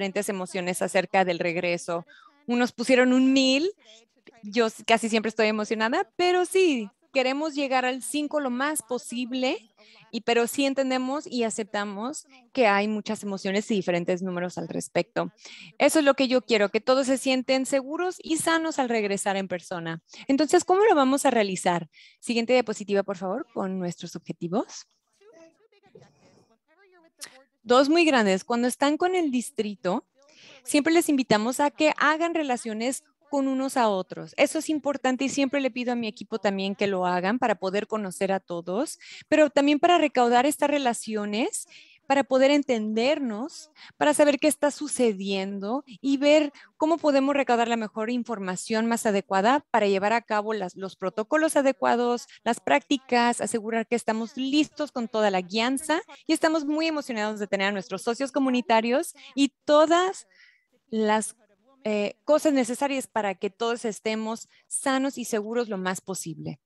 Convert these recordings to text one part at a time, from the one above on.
diferentes emociones acerca del regreso. Unos pusieron un mil, yo casi siempre estoy emocionada, pero sí, queremos llegar al 5 lo más posible, y, pero sí entendemos y aceptamos que hay muchas emociones y diferentes números al respecto. Eso es lo que yo quiero, que todos se sienten seguros y sanos al regresar en persona. Entonces, ¿cómo lo vamos a realizar? Siguiente diapositiva, por favor, con nuestros objetivos dos muy grandes, cuando están con el distrito, siempre les invitamos a que hagan relaciones con unos a otros. Eso es importante y siempre le pido a mi equipo también que lo hagan para poder conocer a todos, pero también para recaudar estas relaciones para poder entendernos, para saber qué está sucediendo y ver cómo podemos recaudar la mejor información más adecuada para llevar a cabo los protocolos adecuados, las prácticas, asegurar que estamos listos con toda la guianza y estamos muy emocionados de tener a nuestros socios comunitarios y todas las eh, cosas necesarias para que todos estemos sanos y seguros lo más posible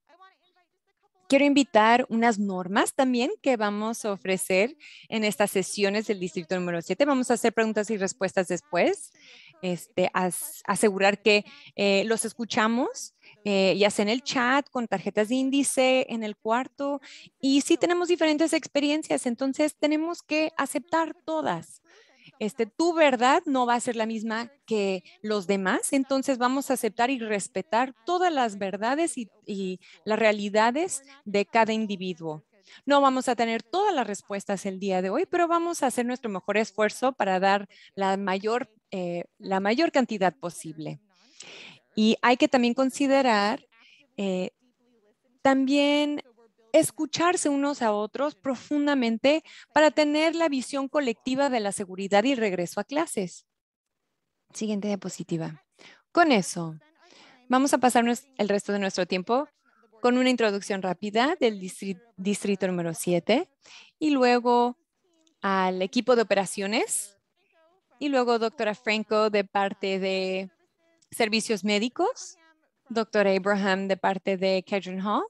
quiero invitar unas normas también que vamos a ofrecer en estas sesiones del distrito número 7. Vamos a hacer preguntas y respuestas después, este, asegurar que eh, los escuchamos, eh, ya sea en el chat, con tarjetas de índice, en el cuarto. Y si tenemos diferentes experiencias, entonces tenemos que aceptar todas. Este, tu verdad no va a ser la misma que los demás, entonces vamos a aceptar y respetar todas las verdades y, las realidades de cada individuo. No vamos a tener todas las respuestas el día de hoy, pero vamos a hacer nuestro mejor esfuerzo para dar la mayor, eh, la mayor cantidad posible. Y hay que también considerar eh, también escucharse unos a otros profundamente para tener la visión colectiva de la seguridad y regreso a clases. Siguiente diapositiva. Con eso, vamos a pasar el resto de nuestro tiempo con una introducción rápida del distrito, número 7 y luego al equipo de operaciones y luego doctora Franco de parte de servicios médicos, doctor Abraham de parte de Kedron Hall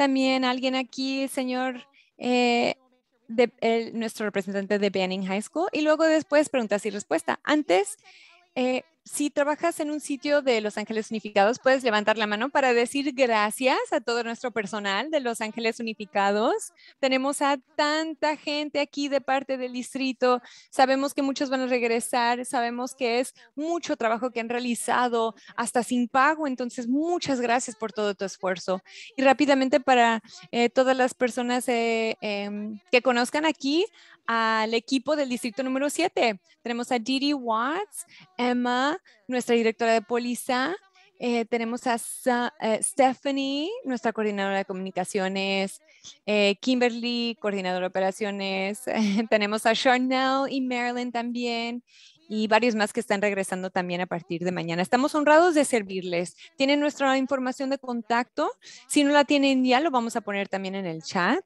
también alguien aquí, señor, eh, de, nuestro representante de Benning High School. Y luego después preguntas y respuesta. Antes, eh, si trabajas en un sitio de Los Ángeles Unificados, puedes levantar la mano para decir gracias a todo nuestro personal de Los Ángeles Unificados. Tenemos a tanta gente aquí de parte del distrito. Sabemos que muchos van a regresar. Sabemos que es mucho trabajo que han realizado, hasta sin pago. Entonces, muchas gracias por todo tu esfuerzo. Y rápidamente para eh, todas las personas eh, em, que conozcan aquí, al equipo del distrito número 7. Tenemos a Didi Watts, Emma, nuestra directora de póliza, eh, tenemos a eh, Stephanie, nuestra coordinadora de comunicaciones, eh, Kimberly, coordinadora de operaciones, tenemos a Charnel y Marilyn también, y varios más que están regresando también a partir de mañana. Estamos honrados de servirles. Tienen nuestra información de contacto. Si no la tienen ya, lo vamos a poner también en el chat.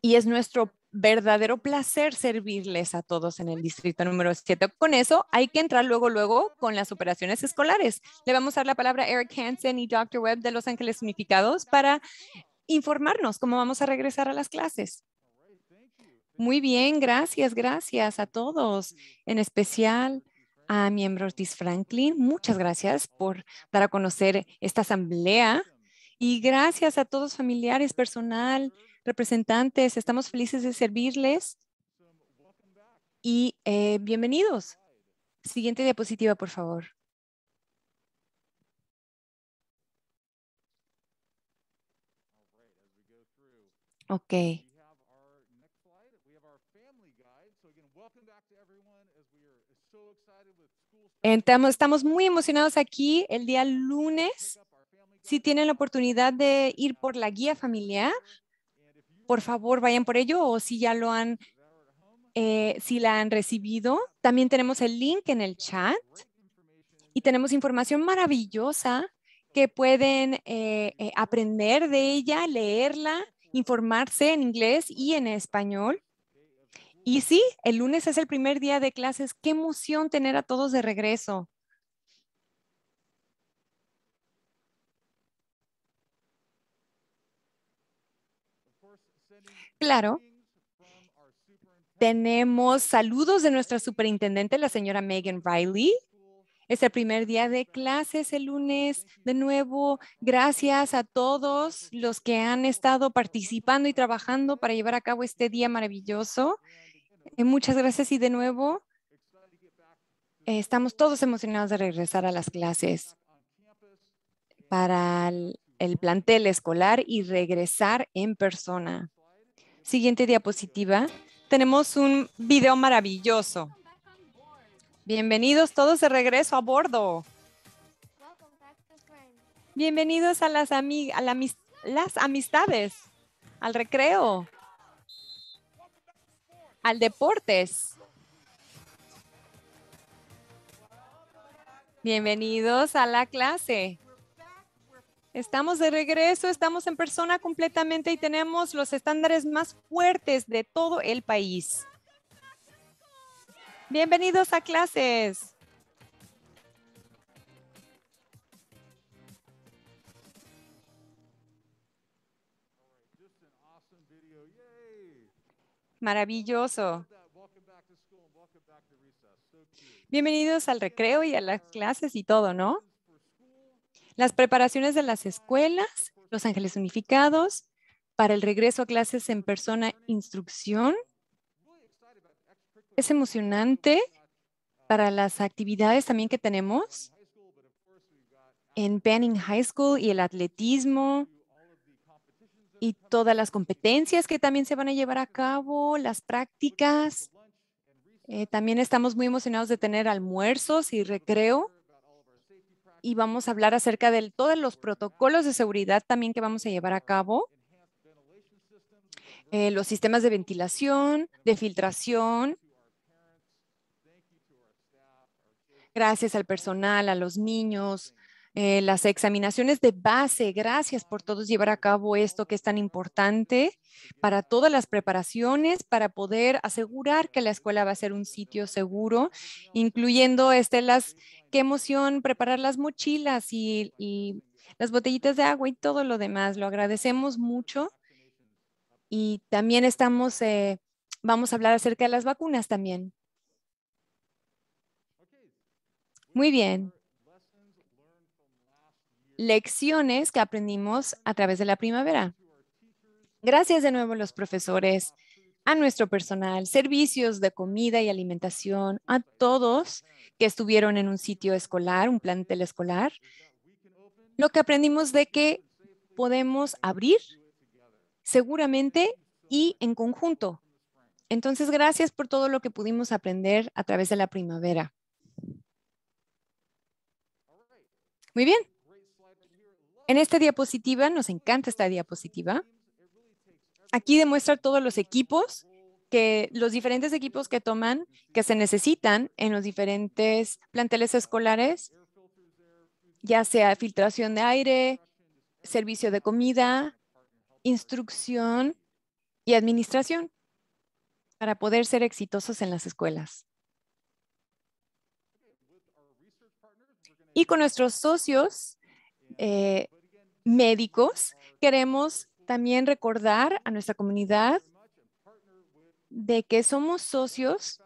Y es nuestro verdadero placer servirles a todos en el distrito número 7. Con eso hay que entrar luego, luego con las operaciones escolares. Le vamos a dar la palabra a Eric Hansen y Dr. Webb de Los Ángeles Unificados para informarnos cómo vamos a regresar a las clases. Muy bien, gracias, gracias a todos, en especial a miembros de Franklin. Muchas gracias por dar a conocer esta asamblea y gracias a todos familiares, personal, representantes. Estamos felices de servirles y eh, bienvenidos. Siguiente diapositiva, por favor. Ok. estamos muy emocionados aquí el día lunes. Si tienen la oportunidad de ir por la guía familiar, por favor vayan por ello o si ya lo han, eh, si la han recibido. También tenemos el link en el chat y tenemos información maravillosa que pueden eh, eh, aprender de ella, leerla, informarse en inglés y en español. Y sí, el lunes es el primer día de clases. Qué emoción tener a todos de regreso. claro, tenemos saludos de nuestra superintendente, la señora Megan Riley. Es el primer día de clases el lunes. De nuevo, gracias a todos los que han estado participando y trabajando para llevar a cabo este día maravilloso. Eh, muchas gracias y de nuevo, eh, estamos todos emocionados de regresar a las clases para el plantel escolar y regresar en persona. Siguiente diapositiva. Tenemos un video maravilloso. Bienvenidos todos de regreso a bordo. Bienvenidos a las, a las amistades, al recreo, al deportes. Bienvenidos a la clase. Estamos de regreso, estamos en persona completamente y tenemos los estándares más fuertes de todo el país. Bienvenidos a clases. Maravilloso. Bienvenidos al recreo y a las clases y todo, ¿no? las preparaciones de las escuelas, Los Ángeles Unificados, para el regreso a clases en persona, instrucción. Es emocionante para las actividades también que tenemos en Banning High School y el atletismo y todas las competencias que también se van a llevar a cabo, las prácticas. Eh, también estamos muy emocionados de tener almuerzos y recreo y vamos a hablar acerca de todos los protocolos de seguridad también que vamos a llevar a cabo. Eh, los sistemas de ventilación, de filtración. Gracias al personal, a los niños, eh, las examinaciones de base. Gracias por todos llevar a cabo esto que es tan importante para todas las preparaciones, para poder asegurar que la escuela va a ser un sitio seguro, incluyendo este, las, qué emoción preparar las mochilas y, las botellitas de agua y todo lo demás. Lo agradecemos mucho. Y también estamos, eh, vamos a hablar acerca de las vacunas también. Muy bien lecciones que aprendimos a través de la primavera. Gracias de nuevo a los profesores, a nuestro personal, servicios de comida y alimentación, a todos que estuvieron en un sitio escolar, un plantel escolar. Lo que aprendimos de que podemos abrir seguramente y en conjunto. Entonces, gracias por todo lo que pudimos aprender a través de la primavera. Muy bien. En esta diapositiva, nos encanta esta diapositiva, aquí demuestra todos los equipos que los diferentes equipos que toman, que se necesitan en los diferentes planteles escolares, ya sea filtración de aire, servicio de comida, instrucción y administración para poder ser exitosos en las escuelas. Y con nuestros socios eh, médicos, queremos también recordar a nuestra comunidad de que somos socios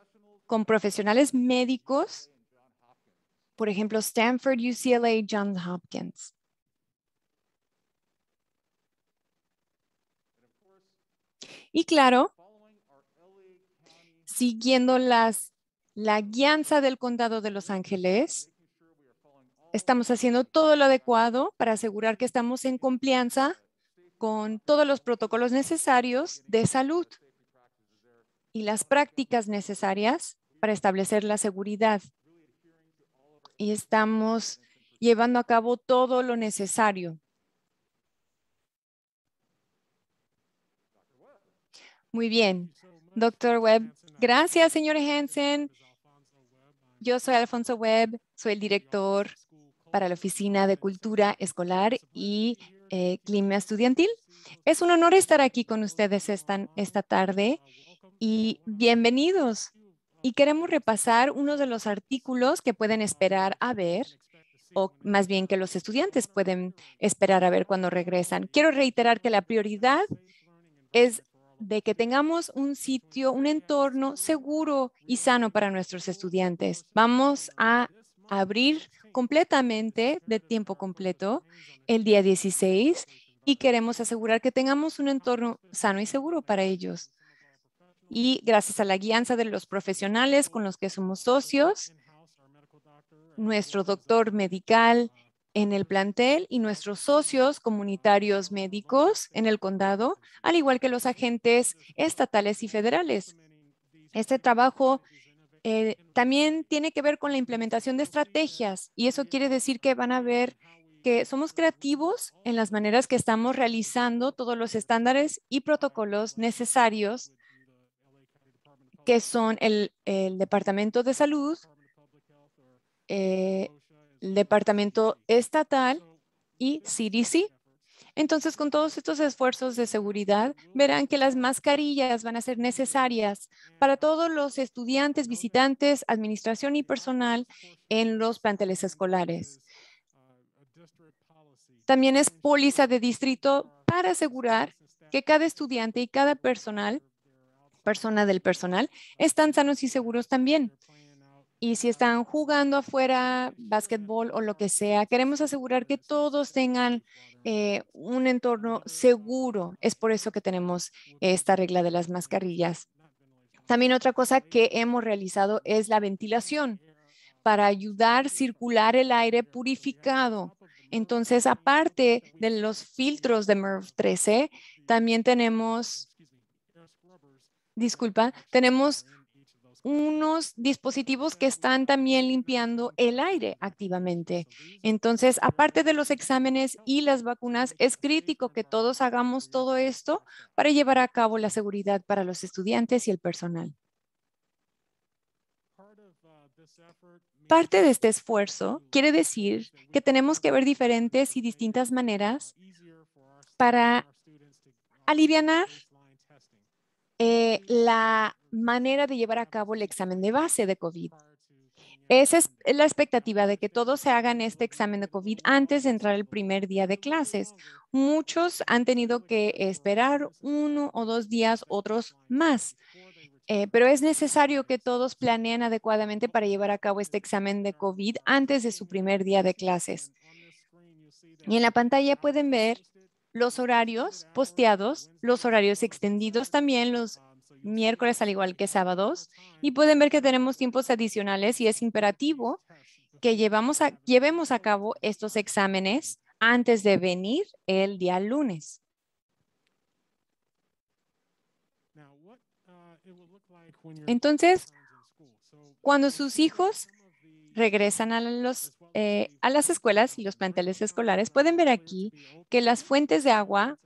con profesionales médicos, por ejemplo, Stanford, UCLA, Johns Hopkins. Y claro, siguiendo las, la guianza del condado de Los Ángeles, estamos haciendo todo lo adecuado para asegurar que estamos en complianza con todos los protocolos necesarios de salud y las prácticas necesarias para establecer la seguridad. Y estamos llevando a cabo todo lo necesario. Muy bien, doctor Webb. Gracias, señor Hansen. Yo soy Alfonso Webb, soy el director para la Oficina de Cultura Escolar y eh, Clima Estudiantil. Es un honor estar aquí con ustedes esta, esta tarde y bienvenidos. Y queremos repasar uno de los artículos que pueden esperar a ver o más bien que los estudiantes pueden esperar a ver cuando regresan. Quiero reiterar que la prioridad es de que tengamos un sitio, un entorno seguro y sano para nuestros estudiantes. Vamos a abrir completamente de tiempo completo el día 16 y queremos asegurar que tengamos un entorno sano y seguro para ellos. Y gracias a la guianza de los profesionales con los que somos socios, nuestro doctor medical en el plantel y nuestros socios comunitarios médicos en el condado, al igual que los agentes estatales y federales. Este trabajo eh, también tiene que ver con la implementación de estrategias y eso quiere decir que van a ver que somos creativos en las maneras que estamos realizando todos los estándares y protocolos necesarios que son el, Departamento de Salud, eh, el Departamento Estatal y CDC. Entonces, con todos estos esfuerzos de seguridad, verán que las mascarillas van a ser necesarias mm. para todos los estudiantes, visitantes, administración y personal en los planteles escolares. También es póliza de distrito para asegurar que cada estudiante y cada personal persona del personal están sanos y seguros también y si están jugando afuera, básquetbol o lo que sea, queremos asegurar que todos tengan eh, un entorno seguro. Es por eso que tenemos esta regla de las mascarillas. También otra cosa que hemos realizado es la ventilación para ayudar a circular el aire purificado. Entonces, aparte de los filtros de MERV 13, también tenemos, disculpa, tenemos unos dispositivos que están también limpiando el aire activamente. Entonces, aparte de los exámenes y las vacunas, es crítico que todos hagamos todo esto para llevar a cabo la seguridad para los estudiantes y el personal. Parte de este esfuerzo quiere decir que tenemos que ver diferentes y distintas maneras para aliviar. Eh, la manera de llevar a cabo el examen de base de COVID. Esa es la expectativa de que todos se hagan este examen de COVID antes de entrar el primer día de clases. Muchos han tenido que esperar uno o dos días, otros más. Eh, pero es necesario que todos planeen adecuadamente para llevar a cabo este examen de COVID antes de su primer día de clases. Y en la pantalla pueden ver los horarios posteados, los horarios extendidos también, los miércoles al igual que sábados. Y pueden ver que tenemos tiempos adicionales y es imperativo que llevamos a, llevemos a cabo estos exámenes antes de venir el día lunes. Entonces, cuando sus hijos regresan a los eh, a las escuelas y los planteles escolares, pueden ver aquí que las fuentes de agua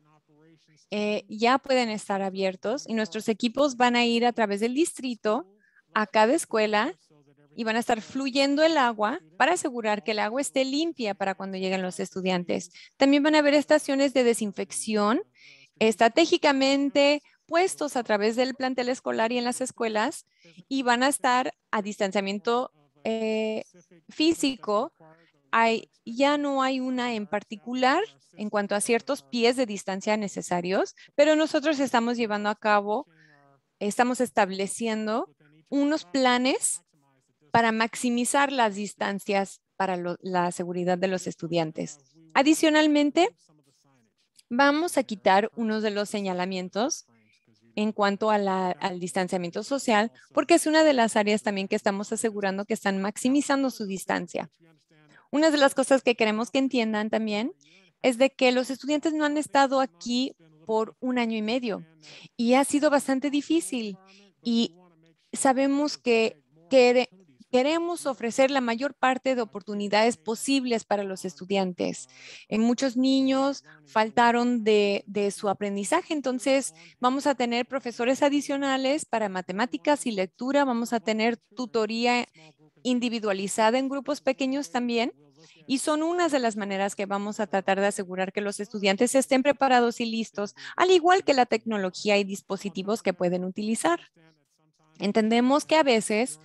eh, ya pueden estar abiertos y nuestros equipos van a ir a través del distrito a cada escuela y van a estar fluyendo el agua para asegurar que el agua esté limpia para cuando lleguen los estudiantes. También van a haber estaciones de desinfección estratégicamente puestos a través del plantel escolar y en las escuelas y van a estar a distanciamiento eh, físico, hay, ya no hay una en particular en cuanto a ciertos pies de distancia necesarios, pero nosotros estamos llevando a cabo, estamos estableciendo unos planes para maximizar las distancias para la seguridad de los estudiantes. Adicionalmente, vamos a quitar unos de los señalamientos en cuanto al distanciamiento social, porque es una de las áreas también que estamos asegurando que están maximizando su distancia. Una de las cosas que queremos que entiendan también es de que los estudiantes no han estado aquí por un año y medio y ha sido bastante difícil y sabemos que, que Queremos ofrecer la mayor parte de oportunidades posibles para los estudiantes. En muchos niños faltaron de, su aprendizaje, entonces vamos a tener profesores adicionales para matemáticas y lectura, vamos a tener tutoría individualizada en grupos pequeños también. Y son unas de las maneras que vamos a tratar de asegurar que los estudiantes estén preparados y listos, al igual que la tecnología y dispositivos que pueden utilizar. Entendemos que a veces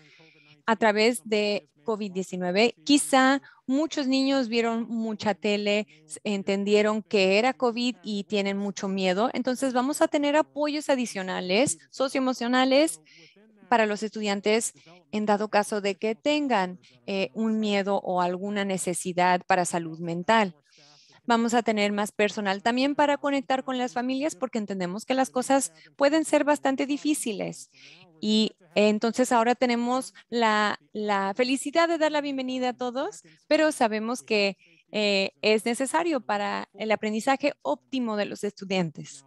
a través de COVID-19. Quizá muchos niños vieron mucha tele, entendieron que era COVID y tienen mucho miedo. Entonces vamos a tener apoyos adicionales socioemocionales pues para los estudiantes en dado caso de que tengan eh, un miedo o alguna necesidad para salud mental. Vamos a tener más personal también para conectar con las familias porque entendemos que las cosas pueden ser bastante difíciles y entonces ahora tenemos la, la felicidad de dar la bienvenida a todos, pero sabemos que eh, es necesario para el aprendizaje óptimo de los estudiantes.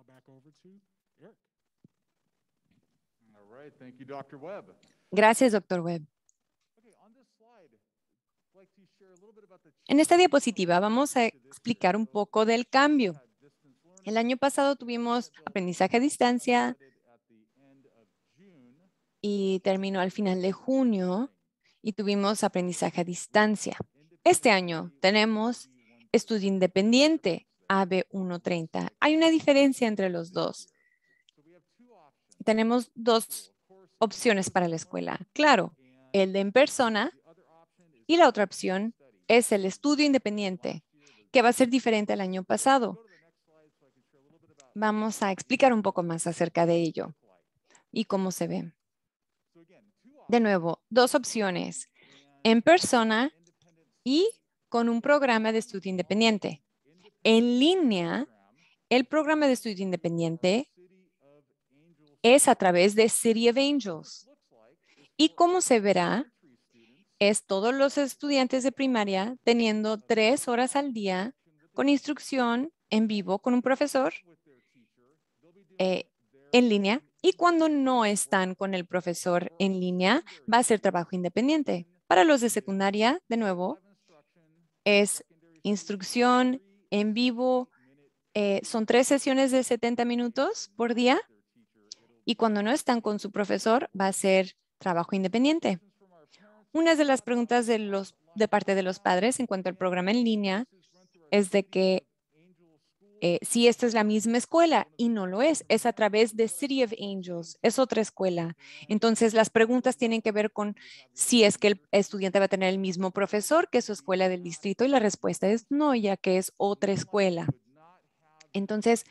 Gracias, doctor Webb. En esta diapositiva vamos a explicar un poco del cambio. El año pasado tuvimos aprendizaje a distancia, y terminó al final de junio y tuvimos aprendizaje a distancia. Este año tenemos estudio independiente AB130. Hay una diferencia entre los dos. Tenemos dos opciones para la escuela. Claro, el de en persona y la otra opción es el estudio independiente, que va a ser diferente al año pasado. Vamos a explicar un poco más acerca de ello y cómo se ve. De nuevo, dos opciones, en persona y con un programa de estudio independiente. En línea, el programa de estudio independiente es a través de City of Angels. Y como se verá, es todos los estudiantes de primaria teniendo tres horas al día con instrucción en vivo con un profesor eh, en línea y cuando no están con el profesor en línea, va a ser trabajo independiente. Para los de secundaria, de nuevo, es instrucción en vivo. Eh, son tres sesiones de 70 minutos por día. Y cuando no están con su profesor, va a ser trabajo independiente. Una de las preguntas de, los, de parte de los padres en cuanto al programa en línea es de que eh, si esta es la misma escuela y no lo es, es a través de City of Angels, es otra escuela. Entonces las preguntas tienen que ver con si es que el estudiante va a tener el mismo profesor que su escuela del distrito y la respuesta es no, ya que es otra escuela. Entonces,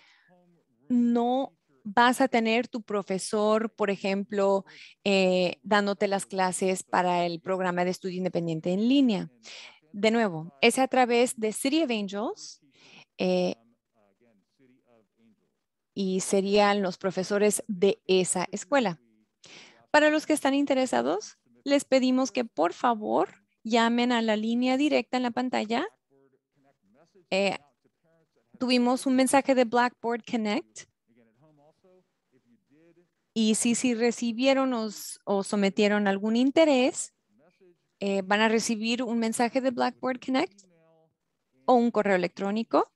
no vas a tener tu profesor, por ejemplo, eh, dándote las clases para el programa de estudio independiente en línea. De nuevo, es a través de City of Angels eh, y serían los profesores de esa escuela. Para los que están interesados, les pedimos que por favor llamen a la línea directa en la pantalla. Eh, tuvimos un mensaje de Blackboard Connect. Y si, si recibieron o sometieron algún interés, eh, van a recibir un mensaje de Blackboard Connect o un correo electrónico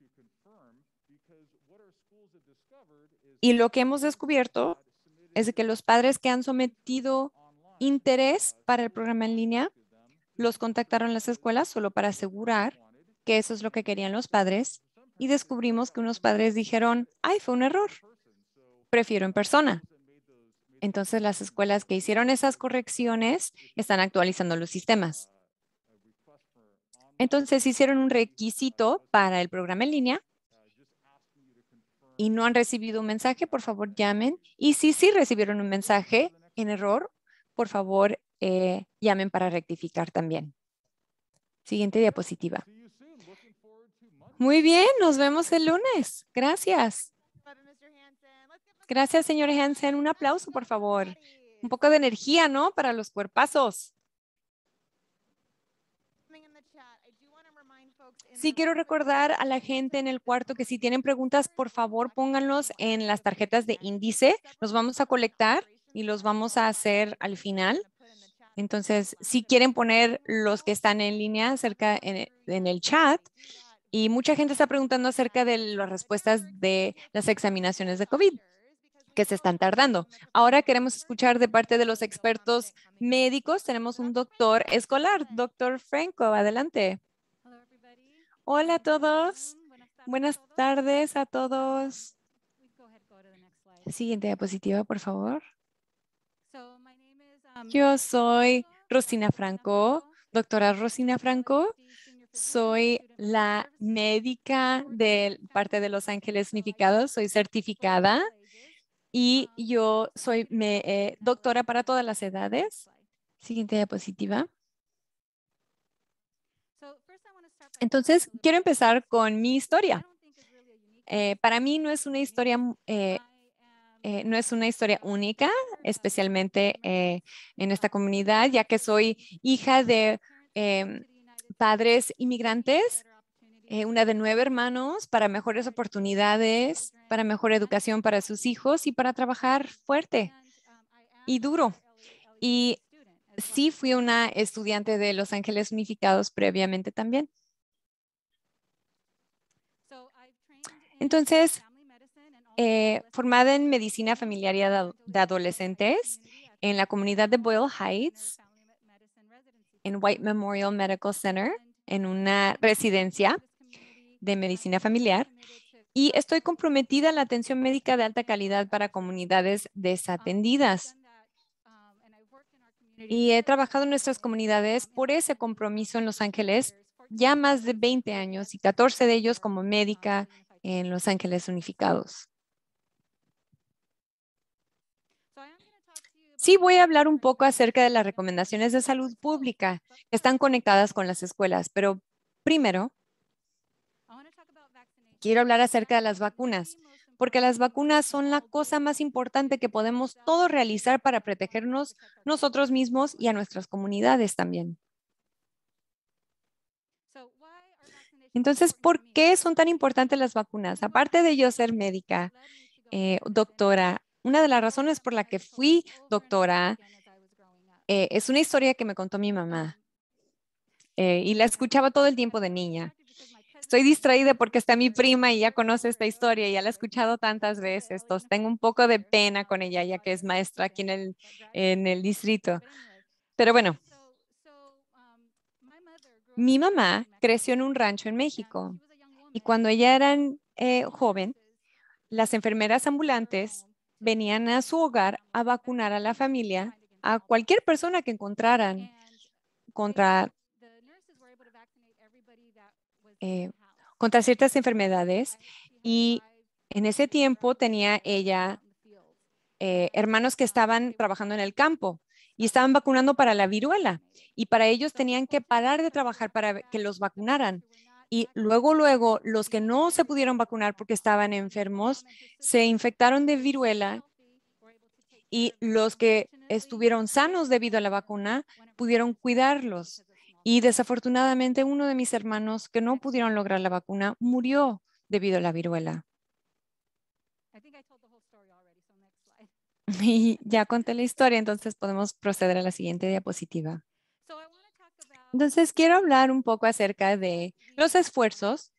Y lo que hemos descubierto es que los padres que han sometido interés para el programa en línea los contactaron las escuelas solo para asegurar que eso es lo que querían los padres y descubrimos que unos padres dijeron, ay, fue un error, prefiero en persona. Entonces las escuelas que hicieron esas correcciones están actualizando los sistemas. Entonces hicieron un requisito para el programa en línea y no han recibido un mensaje, por favor llamen. Y si sí recibieron un mensaje en error, por favor eh, llamen para rectificar también. Siguiente diapositiva. Muy bien, nos vemos el lunes. Gracias. Gracias, señor Hansen. Un aplauso, por favor. Un poco de energía, ¿no? Para los cuerpazos. Sí quiero recordar a la gente en el cuarto que si tienen preguntas, por favor pónganlos en las tarjetas de índice. Los vamos a colectar y los vamos a hacer al final. Entonces, si quieren poner los que están en línea cerca eh, en, el chat, y mucha gente está preguntando acerca de las respuestas de las examinaciones de COVID que se están tardando. Ahora queremos escuchar de parte de los expertos médicos. Tenemos un doctor escolar, doctor Franco, adelante. Hola a todos. Buenas tardes a todos. Siguiente diapositiva, por favor. Um, yo soy Rosina Franco, doctora Rosina Franco. Soy la médica de parte de Los Ángeles Unificados. Soy certificada y um, yo soy eh, doctora para todas las edades. Siguiente diapositiva. Entonces, quiero empezar con mi historia. Eh, para mí no es una historia, eh, eh, no es una historia única, especialmente en esta comunidad, ya que soy hija de em, padres inmigrantes, una de nueve hermanos, para mejores oportunidades, para mejor educación para sus hijos y para trabajar fuerte y duro. Y sí fui una estudiante de Los Ángeles Unificados previamente también. Entonces, eh, formada en medicina familiar y de adolescentes en la comunidad de Boyle Heights, en White Memorial Medical Center, en una residencia de medicina familiar. Y estoy comprometida a la atención médica de alta calidad para comunidades desatendidas. Y he trabajado en nuestras comunidades por ese compromiso en Los Ángeles ya más de 20 años y 14 de ellos como médica en Los Ángeles Unificados. Sí, voy a hablar un poco acerca de las recomendaciones de salud pública que están conectadas con las escuelas, pero primero quiero hablar acerca de las vacunas, porque las vacunas son la cosa más importante que podemos todos realizar para protegernos nosotros mismos y a nuestras comunidades también. Entonces, ¿por qué son tan importantes las vacunas? Aparte de yo ser médica, eh, doctora, una de las razones por la que fui doctora eh, es una historia que me contó mi mamá eh, y la escuchaba todo el tiempo de niña. Estoy distraída porque está mi prima y ya conoce esta historia, y ya la ha escuchado tantas veces. Entonces, tengo un poco de pena con ella, ya que es maestra aquí en el, en el distrito. Pero bueno, mi mamá creció en un rancho en México y cuando ella era eh, joven, las enfermeras ambulantes venían a su hogar a vacunar a la familia, a cualquier persona que encontraran contra, eh, contra ciertas enfermedades. Y en ese tiempo tenía ella eh, hermanos que estaban trabajando en el campo y estaban vacunando para la viruela y para ellos tenían que parar de trabajar para que los vacunaran. Y luego, luego, los que no se pudieron vacunar porque estaban enfermos, se infectaron de viruela y los que estuvieron sanos debido a la vacuna pudieron cuidarlos. Y desafortunadamente uno de mis hermanos que no pudieron lograr la vacuna murió debido a la viruela. Y ya conté la historia, entonces podemos proceder a la siguiente diapositiva. Entonces quiero hablar un poco acerca de los esfuerzos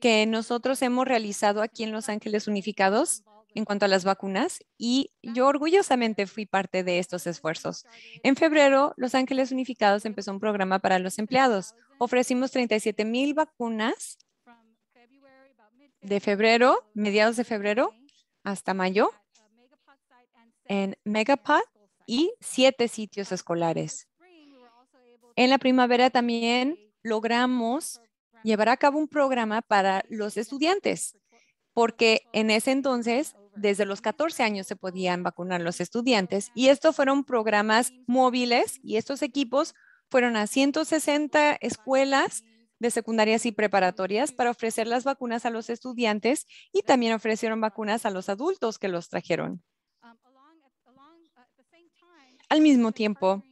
que nosotros hemos realizado aquí en Los Ángeles Unificados en cuanto a las vacunas y yo orgullosamente fui parte de estos esfuerzos. En febrero, Los Ángeles Unificados empezó un programa para los empleados. Ofrecimos 37 mil vacunas de febrero, mediados de febrero hasta mayo en Megapod y siete sitios escolares. En la primavera también logramos llevar a cabo un programa para los estudiantes, porque en ese entonces, desde los 14 años se podían vacunar los estudiantes y estos fueron programas móviles y estos equipos fueron a 160 escuelas de secundarias y preparatorias para ofrecer las vacunas a los estudiantes y también ofrecieron vacunas a los adultos que los trajeron. Al mismo tiempo,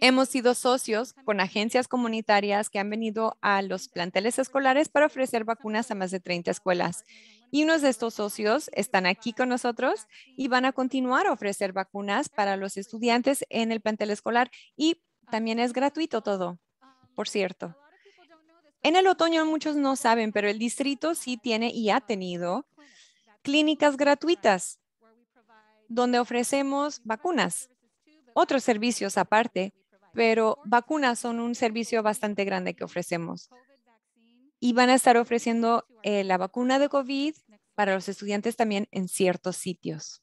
hemos sido socios con agencias comunitarias que han venido a los planteles escolares para ofrecer vacunas a más de 30 escuelas. Y unos de estos socios están aquí con nosotros y van a continuar a ofrecer vacunas para los estudiantes en el plantel escolar. Y también es gratuito todo, por cierto. En el otoño muchos no saben, pero el distrito sí tiene y ha tenido clínicas gratuitas donde ofrecemos vacunas otros servicios aparte, pero vacunas son un servicio bastante grande que ofrecemos. Y van a estar ofreciendo eh, la vacuna de COVID para los estudiantes también en ciertos sitios.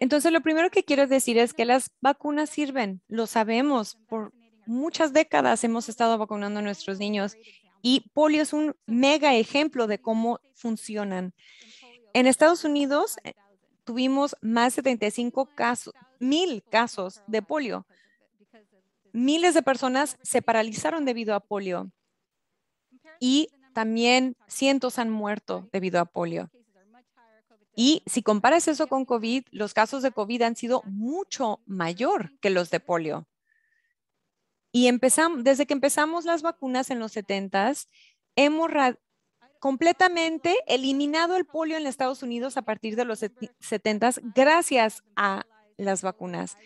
Entonces, lo primero que quiero decir es que las vacunas sirven, lo sabemos, por muchas décadas hemos estado vacunando a nuestros niños y polio es un mega ejemplo de cómo funcionan. En Estados Unidos, eh, tuvimos más de 75 casos, mil casos de polio. Miles de personas se paralizaron debido a polio y también cientos han muerto debido a polio. Y si comparas eso con COVID, los casos de COVID han sido mucho mayor que los de polio. Y empezamos, desde que empezamos las vacunas en los 70, s hemos completamente eliminado el polio en Estados Unidos a partir de los 70 gracias a las vacunas.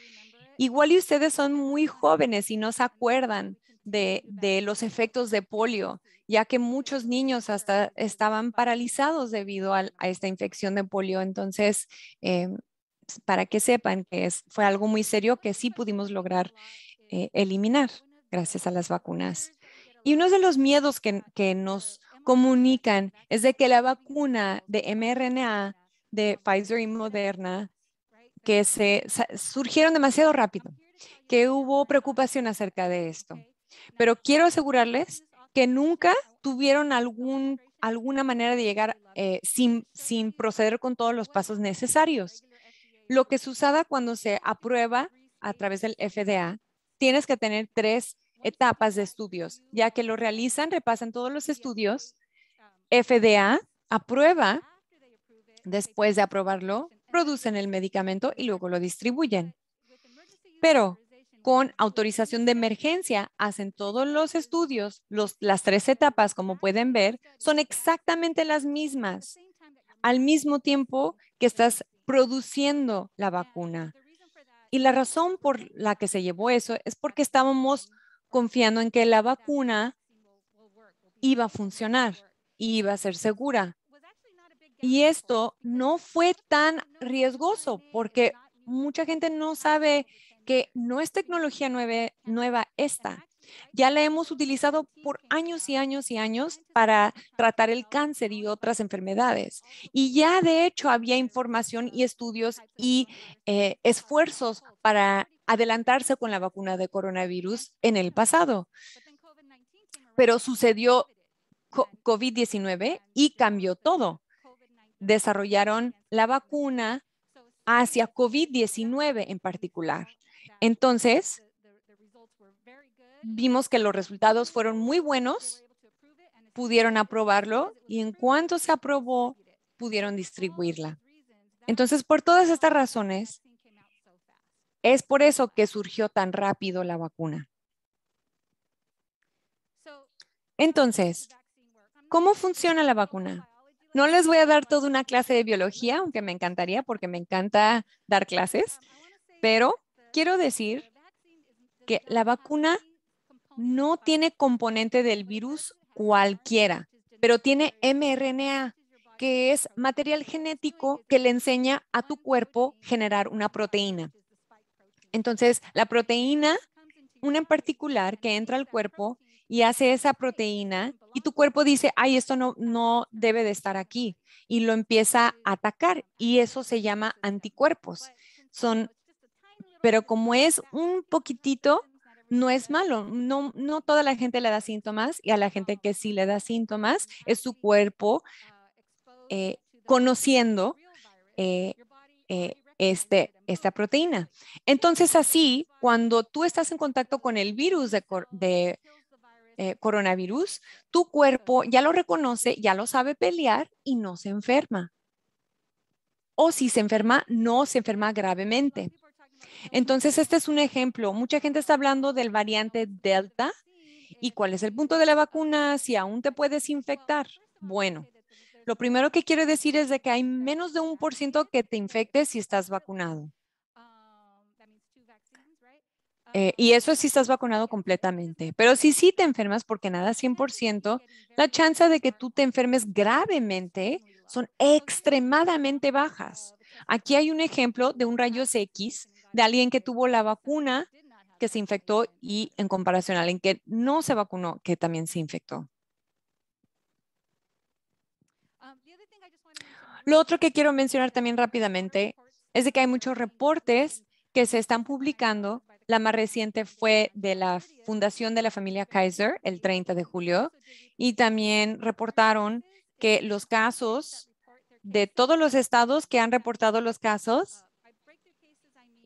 Igual y ustedes son muy jóvenes y no se acuerdan de, los efectos de polio, ya que muchos niños hasta estaban paralizados debido a, esta infección de polio. Entonces, eh, para que sepan que es, fue algo muy serio que sí pudimos lograr eh, eliminar gracias a las vacunas. Y uno de los miedos que nos comunican es de que la vacuna de mRNA de Pfizer y Moderna que se surgieron demasiado rápido, que hubo preocupación acerca de esto. Pero quiero asegurarles que nunca tuvieron algún, alguna manera de llegar eh, sin, sin proceder con todos los pasos necesarios. Lo que se usada cuando se aprueba a través del FDA, tienes que tener tres etapas de estudios, ya que lo realizan, repasan todos los estudios, FDA aprueba, después de aprobarlo, producen el medicamento y luego lo distribuyen. Pero con autorización de emergencia hacen todos los estudios, las tres etapas, como pueden ver, son exactamente las mismas al mismo tiempo que estás produciendo la vacuna. Y la razón por la que se llevó eso es porque estábamos confiando en que la vacuna iba a funcionar, y iba a ser segura. Y esto no fue tan riesgoso porque mucha gente no sabe que no es tecnología nueva, esta. Ya la hemos utilizado por años y años y años para tratar el cáncer y otras enfermedades. Y ya de hecho había información y estudios y eh, esfuerzos para adelantarse con la vacuna de coronavirus en el pasado. Pero sucedió COVID-19 y cambió todo. Desarrollaron la vacuna hacia COVID-19 en particular. Entonces, vimos que los resultados fueron muy buenos, pudieron aprobarlo y en cuanto se aprobó, pudieron distribuirla. Entonces, por todas estas razones, es por eso que surgió tan rápido la vacuna. Entonces, ¿cómo funciona la vacuna? No les voy a dar toda una clase de biología, aunque me encantaría porque me encanta dar clases, pero quiero decir que la vacuna no tiene componente del virus cualquiera, pero tiene mRNA, que es material genético que le enseña a tu cuerpo generar una proteína. Entonces, la proteína, una en particular que entra al cuerpo y hace esa proteína y tu cuerpo dice, ay, esto no, no debe de estar aquí y lo empieza a atacar y eso se llama anticuerpos. Son, pero como es un poquitito, no es malo. No, no toda la gente le da síntomas y a la gente que sí le da síntomas es su cuerpo eh, conociendo eh, eh este, esta proteína. Entonces, así, cuando tú estás en contacto con el virus de, de eh, coronavirus, tu cuerpo ya lo reconoce, ya lo sabe pelear y no se enferma. O si se enferma, no se enferma gravemente. Entonces, este es un ejemplo. Mucha gente está hablando del variante Delta y cuál es el punto de la vacuna, si aún te puedes infectar. Bueno, lo primero que quiero decir es de que hay menos de un por ciento que te infectes si estás vacunado. Um, eh, y eso es si estás vacunado completamente. Pero si sí te enfermas, porque nada 100%, la chance de que tú te enfermes gravemente son extremadamente bajas. Oh, Aquí hay un ejemplo de un rayos X de alguien que tuvo la vacuna que se infectó y en comparación a alguien que no se vacunó, que también se infectó. Lo otro que quiero mencionar también rápidamente es de que hay muchos reportes que se están publicando. La más reciente fue de la Fundación de la Familia Kaiser el 30 de julio y también reportaron que los casos de todos los estados que han reportado los casos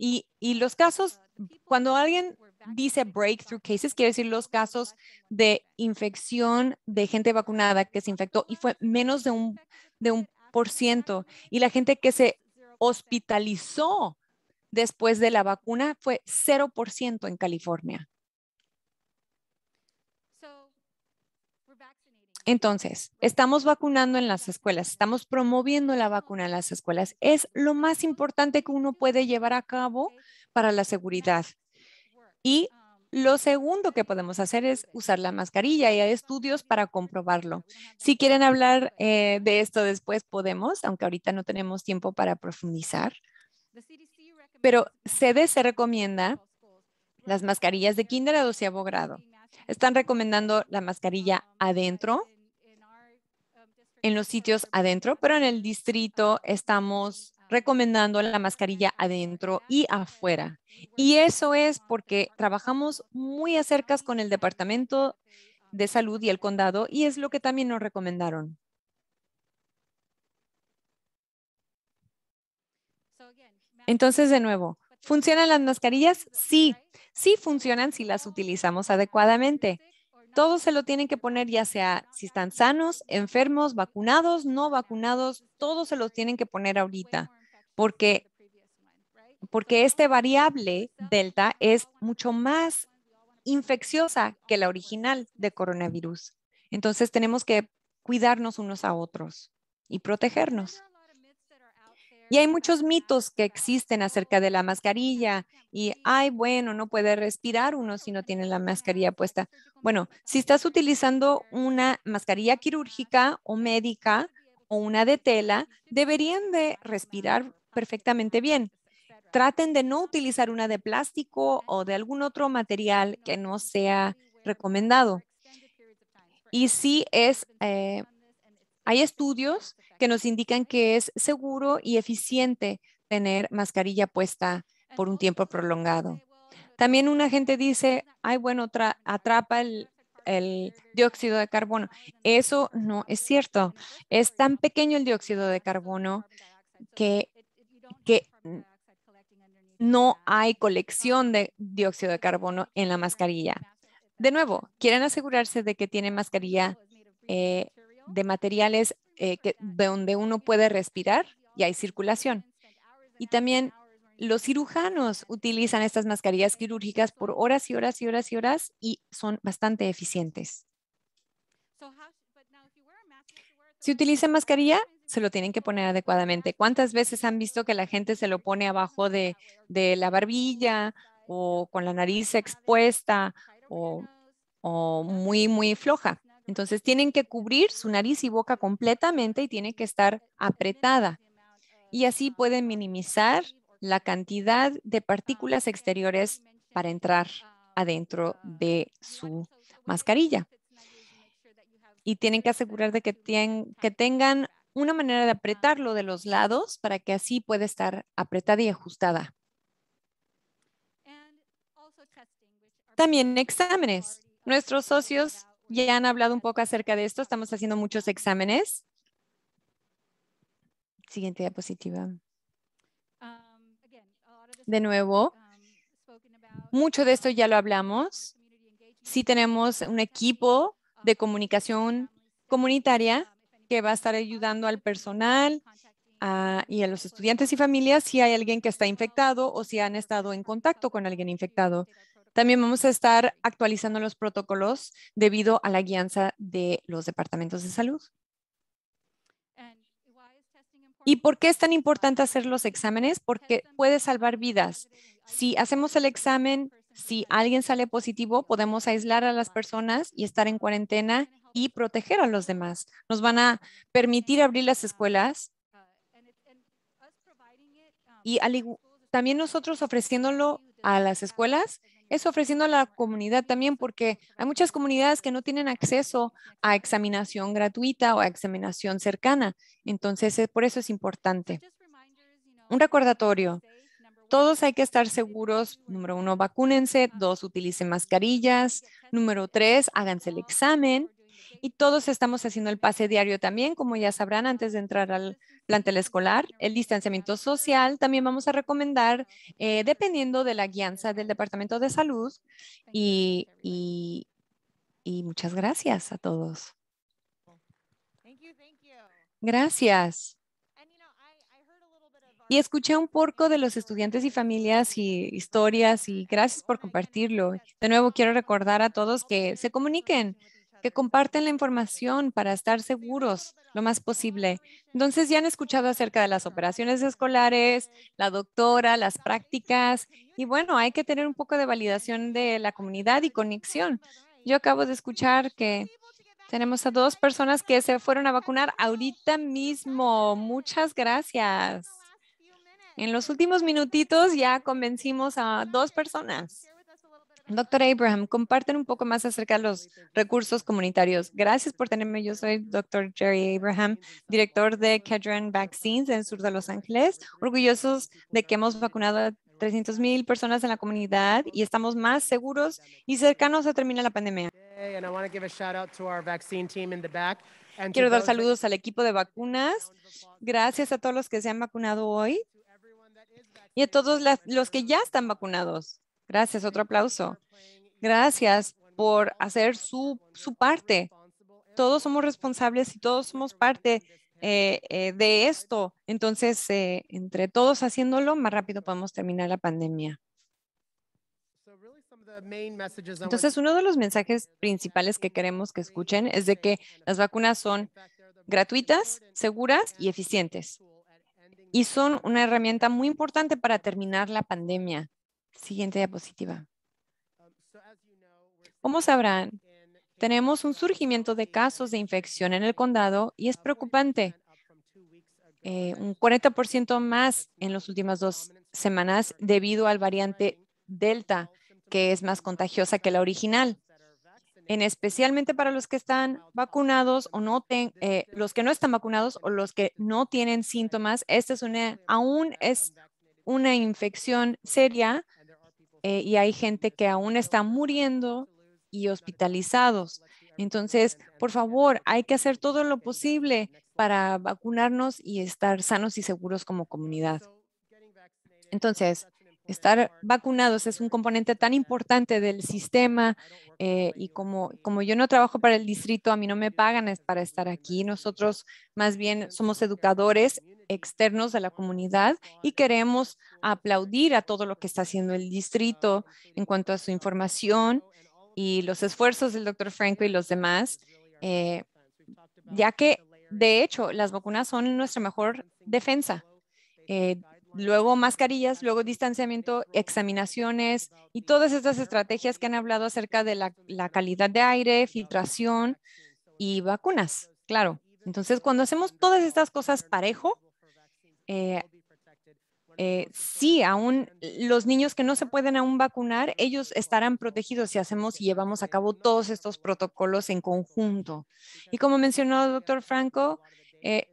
y, los casos, cuando alguien dice breakthrough cases, quiere decir los casos de infección de gente vacunada que se infectó y fue menos de un, de un y la gente que se hospitalizó después de la vacuna fue 0% en California. Entonces, estamos vacunando en las escuelas, estamos promoviendo la vacuna en las escuelas. Es lo más importante que uno puede llevar a cabo para la seguridad. Y lo segundo que podemos hacer es usar la mascarilla y hay estudios para comprobarlo. Si quieren hablar eh, de esto después, podemos, aunque ahorita no tenemos tiempo para profundizar. Pero CDC recomienda las mascarillas de kinder a doceavo Están recomendando la mascarilla adentro, en los sitios adentro, pero en el distrito estamos recomendando la mascarilla adentro y afuera. Y eso es porque trabajamos muy acercas con el Departamento de Salud y el condado y es lo que también nos recomendaron. Entonces, de nuevo, ¿funcionan las mascarillas? Sí, sí funcionan si las utilizamos adecuadamente. Todos se lo tienen que poner, ya sea si están sanos, enfermos, vacunados, no vacunados, todos se los tienen que poner ahorita porque, porque esta variable delta es mucho más infecciosa que la original de coronavirus. Entonces tenemos que cuidarnos unos a otros y protegernos. Y hay muchos mitos que existen acerca de la mascarilla y, ay, bueno, no puede respirar uno si no tiene la mascarilla puesta. Bueno, si estás utilizando una mascarilla quirúrgica o médica o una de tela, deberían de respirar perfectamente bien. Traten de no utilizar una de plástico o de algún otro material que no sea recomendado. Y sí es, eh, hay estudios que nos indican que es seguro y eficiente tener mascarilla puesta por un tiempo prolongado. También una gente dice, ay, bueno, atrapa el, el dióxido de carbono. Eso no es cierto. Es tan pequeño el dióxido de carbono que que no hay colección de dióxido de carbono en la mascarilla. De nuevo, quieren asegurarse de que tienen mascarilla eh, de materiales eh, de donde uno puede respirar y hay circulación. Y también los cirujanos utilizan estas mascarillas quirúrgicas por horas y horas y horas y horas y son bastante eficientes. Si utiliza mascarilla, se lo tienen que poner adecuadamente. ¿Cuántas veces han visto que la gente se lo pone abajo de, la barbilla o con la nariz expuesta o, muy, muy floja? Entonces tienen que cubrir su nariz y boca completamente y tiene que estar apretada. Y así pueden minimizar la cantidad de partículas exteriores para entrar adentro de su mascarilla. Y tienen que asegurar de que, tienen que tengan una manera de apretarlo de los lados para que así pueda estar apretada y ajustada. También exámenes. Nuestros socios ya han hablado un poco acerca de esto. Estamos haciendo muchos exámenes. Siguiente diapositiva. Um, de nuevo, um, mucho de esto ya lo hablamos. Si tenemos un equipo de comunicación comunitaria que va a estar ayudando al personal ah, y a los estudiantes y familias si hay alguien que está infectado o si han estado en contacto con alguien infectado. También vamos a estar actualizando los protocolos debido a la guianza de los departamentos de salud. ¿Y por qué es tan importante hacer los exámenes? Porque puede salvar vidas. Si hacemos el examen, si alguien sale positivo, podemos aislar a las personas y estar en cuarentena y proteger a los demás. Nos van a permitir abrir las escuelas y también nosotros ofreciéndolo a las escuelas es ofreciendo a la comunidad también, porque hay muchas comunidades que no tienen acceso a examinación gratuita o a examinación cercana. Entonces, eh, por eso es importante. Un recordatorio. Todos hay que estar seguros. Número uno, vacúnense. Dos, utilicen mascarillas. Número tres, háganse el examen y todos estamos haciendo el pase diario también, como ya sabrán, antes de entrar al plantel escolar, el distanciamiento social. También vamos a recomendar, eh, dependiendo de la guianza del Departamento de Salud. Y, y muchas gracias a todos. Gracias. Y escuché un poco de los estudiantes y familias y historias y gracias por compartirlo. De nuevo, quiero recordar a todos que se comuniquen que comparten la información para estar seguros lo más posible. Entonces ya han escuchado acerca de las operaciones escolares, la doctora, las prácticas y bueno, hay que tener un poco de validación de la comunidad y conexión. Yo acabo de escuchar que tenemos a dos personas que se fueron a vacunar ahorita mismo. Muchas gracias. En los últimos minutitos ya convencimos a dos personas. Doctor Abraham, comparten un poco más acerca de los recursos comunitarios. Gracias por tenerme. Yo soy doctor Jerry Abraham, director de Cadran Vaccines en el sur de Los Ángeles. Orgullosos de que hemos vacunado a 300 mil personas en la comunidad y estamos más seguros y cercanos a terminar la pandemia. Quiero dar saludos al equipo de vacunas. Gracias a todos los que se han vacunado hoy y a todos los que ya están vacunados. Gracias, otro aplauso. Gracias por hacer su, parte. Todos somos responsables y todos somos parte eh, eh, de esto. Entonces, eh, entre todos haciéndolo, más rápido podemos terminar la pandemia. Entonces, uno de los mensajes principales que queremos que escuchen es de que las vacunas son gratuitas, seguras y eficientes. Y son una herramienta muy importante para terminar la pandemia. Siguiente diapositiva. Como sabrán, tenemos un surgimiento de casos de infección en el condado y es preocupante. Eh, un 40% más en las últimas dos semanas debido al variante Delta, que es más contagiosa que la original. En especialmente para los que están vacunados o no ten, eh, los que no están vacunados o los que no tienen síntomas, esta es una, aún es una infección seria eh, y hay gente que aún está muriendo y hospitalizados. Entonces, por favor, hay que hacer todo lo posible para vacunarnos y estar sanos y seguros como comunidad. Entonces, estar vacunados es un componente tan importante del sistema eh, y como, como yo no trabajo para el distrito, a mí no me pagan para estar aquí. Nosotros más bien somos educadores externos de la comunidad y queremos aplaudir a todo lo que está haciendo el distrito en cuanto a su información y los esfuerzos del doctor Franco y los demás, eh, ya que de hecho las vacunas son nuestra mejor defensa. Eh, luego mascarillas, luego distanciamiento, examinaciones y todas estas estrategias que han hablado acerca de la, calidad de aire, filtración y vacunas, claro. Entonces, cuando hacemos todas estas cosas parejo, eh, eh, sí, aún los niños que no se pueden aún vacunar, ellos estarán protegidos si hacemos y llevamos a cabo todos estos protocolos en conjunto. Y como mencionó el doctor Franco, eh,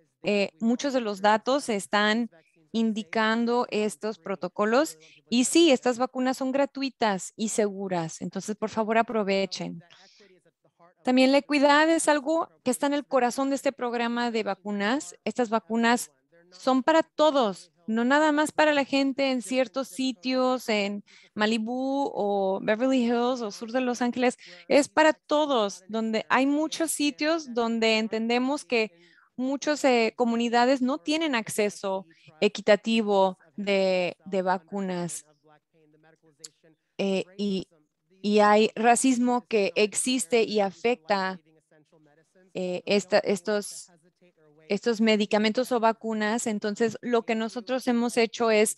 muchos de los datos están indicando estos protocolos. Y sí, estas vacunas son gratuitas y seguras, entonces por favor aprovechen. También la equidad es algo que está en el corazón de este programa de vacunas. Estas vacunas son para todos, no nada más para la gente en ciertos sitios, en Malibu o Beverly Hills o sur de Los Ángeles, es para todos, donde hay muchos sitios donde entendemos que muchas eh, comunidades no tienen acceso equitativo de, vacunas. Eh, y, hay racismo que existe y afecta eh, esta, estos, estos medicamentos o vacunas. Entonces, lo que nosotros hemos hecho es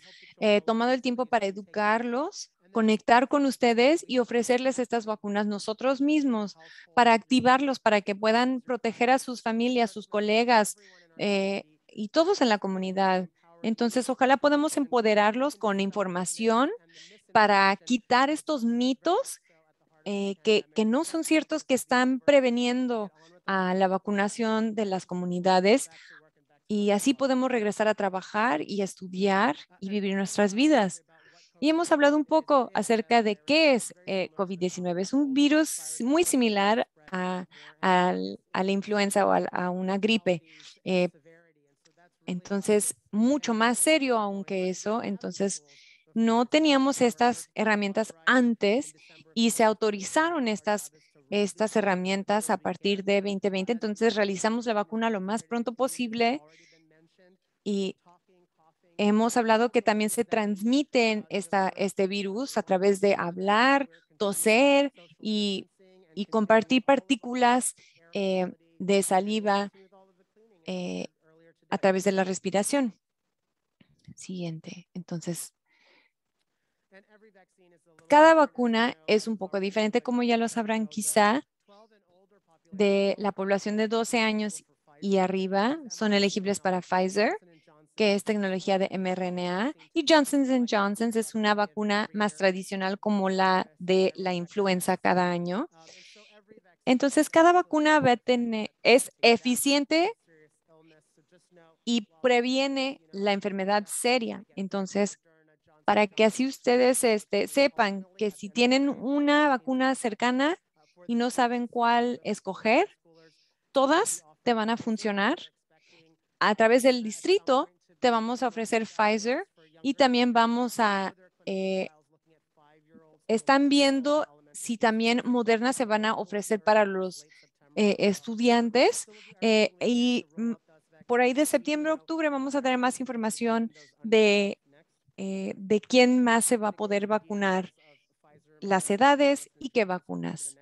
tomado el tiempo para educarlos conectar con ustedes y ofrecerles estas vacunas nosotros mismos ah, para activarlos, para que puedan proteger a sus familias, sus colegas eh, y todos en la comunidad. Entonces, ojalá podamos empoderarlos con información para quitar estos mitos que, eh, que no son ciertos, que están preveniendo a la vacunación de las comunidades y así podemos regresar a trabajar y estudiar y vivir nuestras vidas. Y hemos hablado un poco acerca de qué es eh, COVID-19. Es un virus muy similar a, la influenza o a, una gripe. Eh, entonces, mucho más serio aún que eso. Entonces, no teníamos estas herramientas antes y se autorizaron estas estas herramientas a partir de 2020. Entonces realizamos la vacuna lo más pronto posible y hemos hablado que también se transmiten este virus a través de hablar, toser y, compartir partículas eh, de saliva eh, a través de la respiración. Siguiente. Entonces, cada vacuna es un poco diferente, como ya lo sabrán quizá, de la población de 12 años y arriba son elegibles para Pfizer que es tecnología de mRNA, y Johnson Johnson es una vacuna más tradicional como la de la influenza cada año. Oh, Entonces, cada vacuna es eficiente y previene la enfermedad seria. Entonces, para que así ustedes este, sepan que si tienen una vacuna cercana y no saben cuál escoger, todas te van a funcionar. A través del distrito te vamos a ofrecer Pfizer y también vamos a, eh, están viendo si también Moderna se van a ofrecer para los eh, estudiantes eh, y por ahí de septiembre, a octubre vamos a tener más información de, de quién más se va a poder vacunar, las edades y qué vacunas.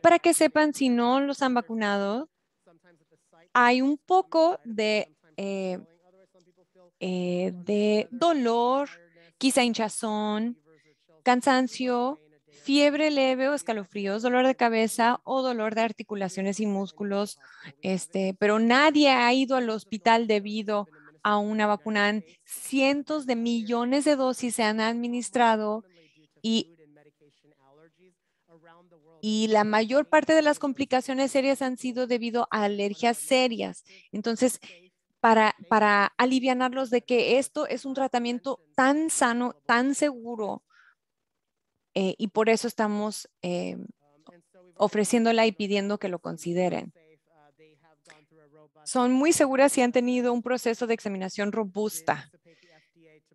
para que sepan, si no los han vacunado, hay un poco de, eh, eh, de dolor, quizá hinchazón, cansancio, fiebre leve o escalofríos, dolor de cabeza o dolor de articulaciones y músculos, este, pero nadie ha ido al hospital debido a una vacuna. Cientos de millones de dosis se han administrado y y la mayor parte de las complicaciones serias han sido debido a alergias serias. Entonces, para, para aliviarlos de que esto es un tratamiento tan sano, tan seguro, eh, y por eso estamos eh, ofreciéndola y pidiendo que lo consideren. Son muy seguras si han tenido un proceso de examinación robusta.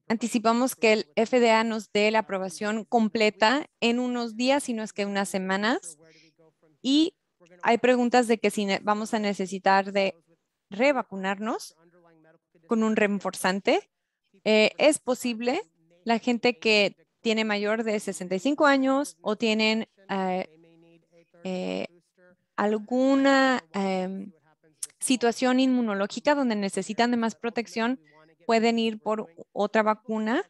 Anticipamos que el FDA nos dé la aprobación completa en unos días, si no es que unas semanas. Y hay preguntas de que si vamos a necesitar de revacunarnos con un reforzante. Eh, es posible la gente que tiene mayor de 65 años o tienen eh, eh, alguna em, situación inmunológica donde necesitan de más protección pueden ir por otra vacuna,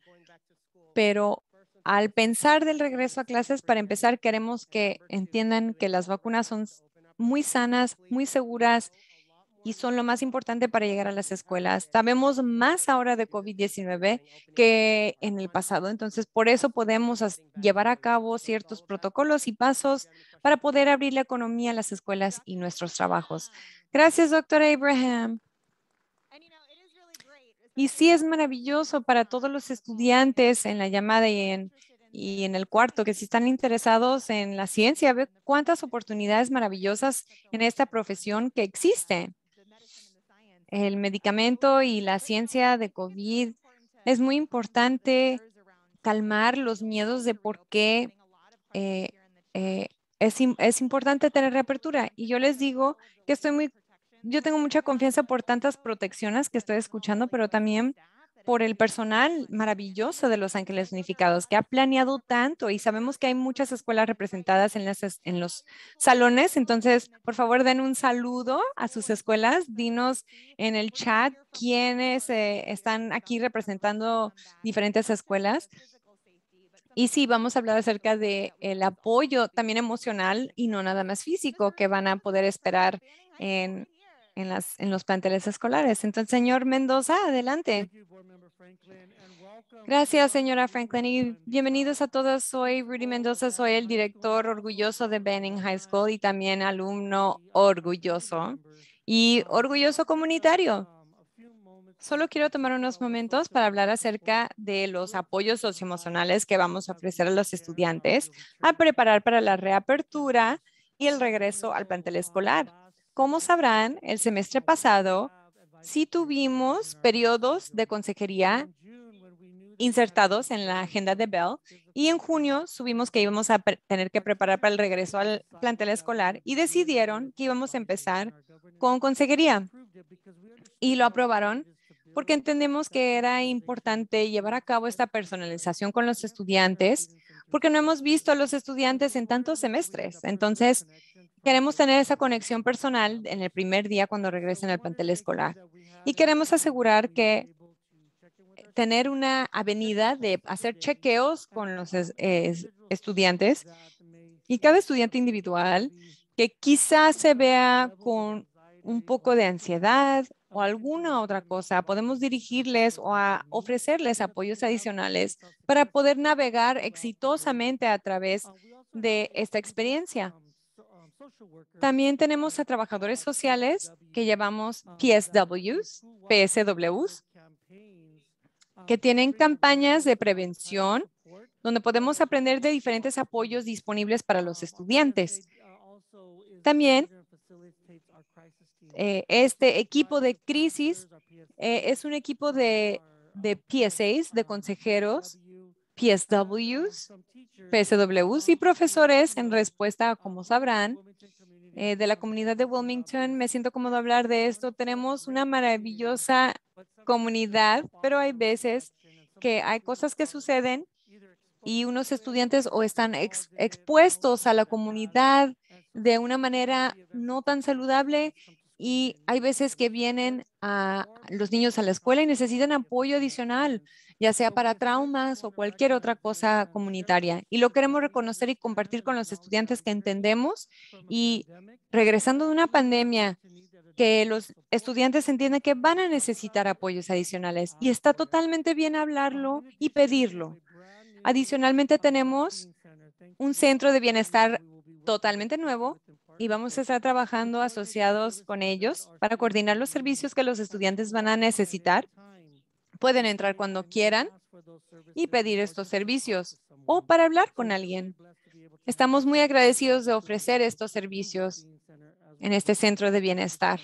pero al pensar del regreso a clases, para empezar, queremos que entiendan que las vacunas son muy sanas, muy seguras y son lo más importante para llegar a las escuelas. Sabemos más ahora de COVID-19 que en el pasado, entonces por eso podemos llevar a cabo ciertos protocolos y pasos para poder abrir la economía, las escuelas y nuestros trabajos. Gracias, doctor Abraham. Y sí es maravilloso para todos los estudiantes en la llamada y en, el cuarto, que si están interesados en la ciencia, ve cuántas oportunidades maravillosas en esta profesión que existen. El medicamento y la ciencia de COVID es muy importante calmar los miedos de por qué eh, eh, es, es importante tener reapertura. Y yo les digo que estoy muy yo tengo mucha confianza por tantas protecciones que estoy escuchando, pero también por el personal maravilloso de Los Ángeles Unificados, que ha planeado tanto y sabemos que hay muchas escuelas representadas en, las, en los salones. Entonces, por favor, den un saludo a sus escuelas. Dinos en el chat quiénes eh, están aquí representando diferentes escuelas. Y sí, vamos a hablar acerca del el apoyo también emocional y no nada más físico que van a poder esperar en en, los planteles escolares. Entonces, señor Mendoza, adelante. Gracias, señora Franklin, y bienvenidos a todos. Soy Rudy Mendoza, soy el director orgulloso de Benning High School y también alumno orgulloso y um, orgulloso comunitario. Um, Solo quiero tomar unos momentos para hablar acerca de los apoyos socioemocionales que vamos a ofrecer a los uh, estudiantes a preparar para la reapertura y el regreso al plantel escolar. Como sabrán, el semestre pasado sí tuvimos periodos de consejería insertados en la agenda de Bell y en junio subimos que íbamos a tener que preparar para el regreso al plantel escolar y decidieron que íbamos a empezar con consejería y lo aprobaron porque entendemos que era importante llevar a cabo esta personalización con los estudiantes porque no hemos visto a los estudiantes en tantos semestres. Entonces, Queremos tener esa conexión personal en el primer día cuando regresen al plantel escolar y queremos asegurar que tener una avenida de hacer chequeos con los estudiantes y cada estudiante individual que quizás se vea con un poco de ansiedad o alguna otra cosa, podemos dirigirles o ofrecerles apoyos adicionales para poder navegar exitosamente a través de esta experiencia. También tenemos a trabajadores sociales que llamamos PSWs, PSWs, que tienen campañas de prevención donde podemos um, aprender de diferentes apoyos disponibles para los um, estudiantes. Uh, También eh, este equipo de crisis eh, es un equipo de, de PSAs, de consejeros, PSWs, PSWs y profesores en respuesta como sabrán, eh, de la comunidad de Wilmington. Me siento cómodo hablar de esto. Tenemos una maravillosa comunidad, pero hay veces que hay cosas que suceden y unos estudiantes o están expuestos a la comunidad de una manera no tan saludable y hay veces que vienen a los niños a la escuela y necesitan apoyo adicional, ya sea para traumas o cualquier otra cosa comunitaria. Y lo queremos reconocer y compartir con los estudiantes que entendemos. Y regresando de una pandemia, que los estudiantes entienden que van a necesitar apoyos adicionales. Y está totalmente bien hablarlo y pedirlo. Adicionalmente, tenemos un centro de bienestar totalmente nuevo y vamos a estar trabajando asociados con ellos para coordinar los servicios que los estudiantes van a necesitar. Pueden entrar cuando quieran y pedir estos servicios o para hablar con alguien. Estamos muy agradecidos de ofrecer estos servicios en este centro de bienestar.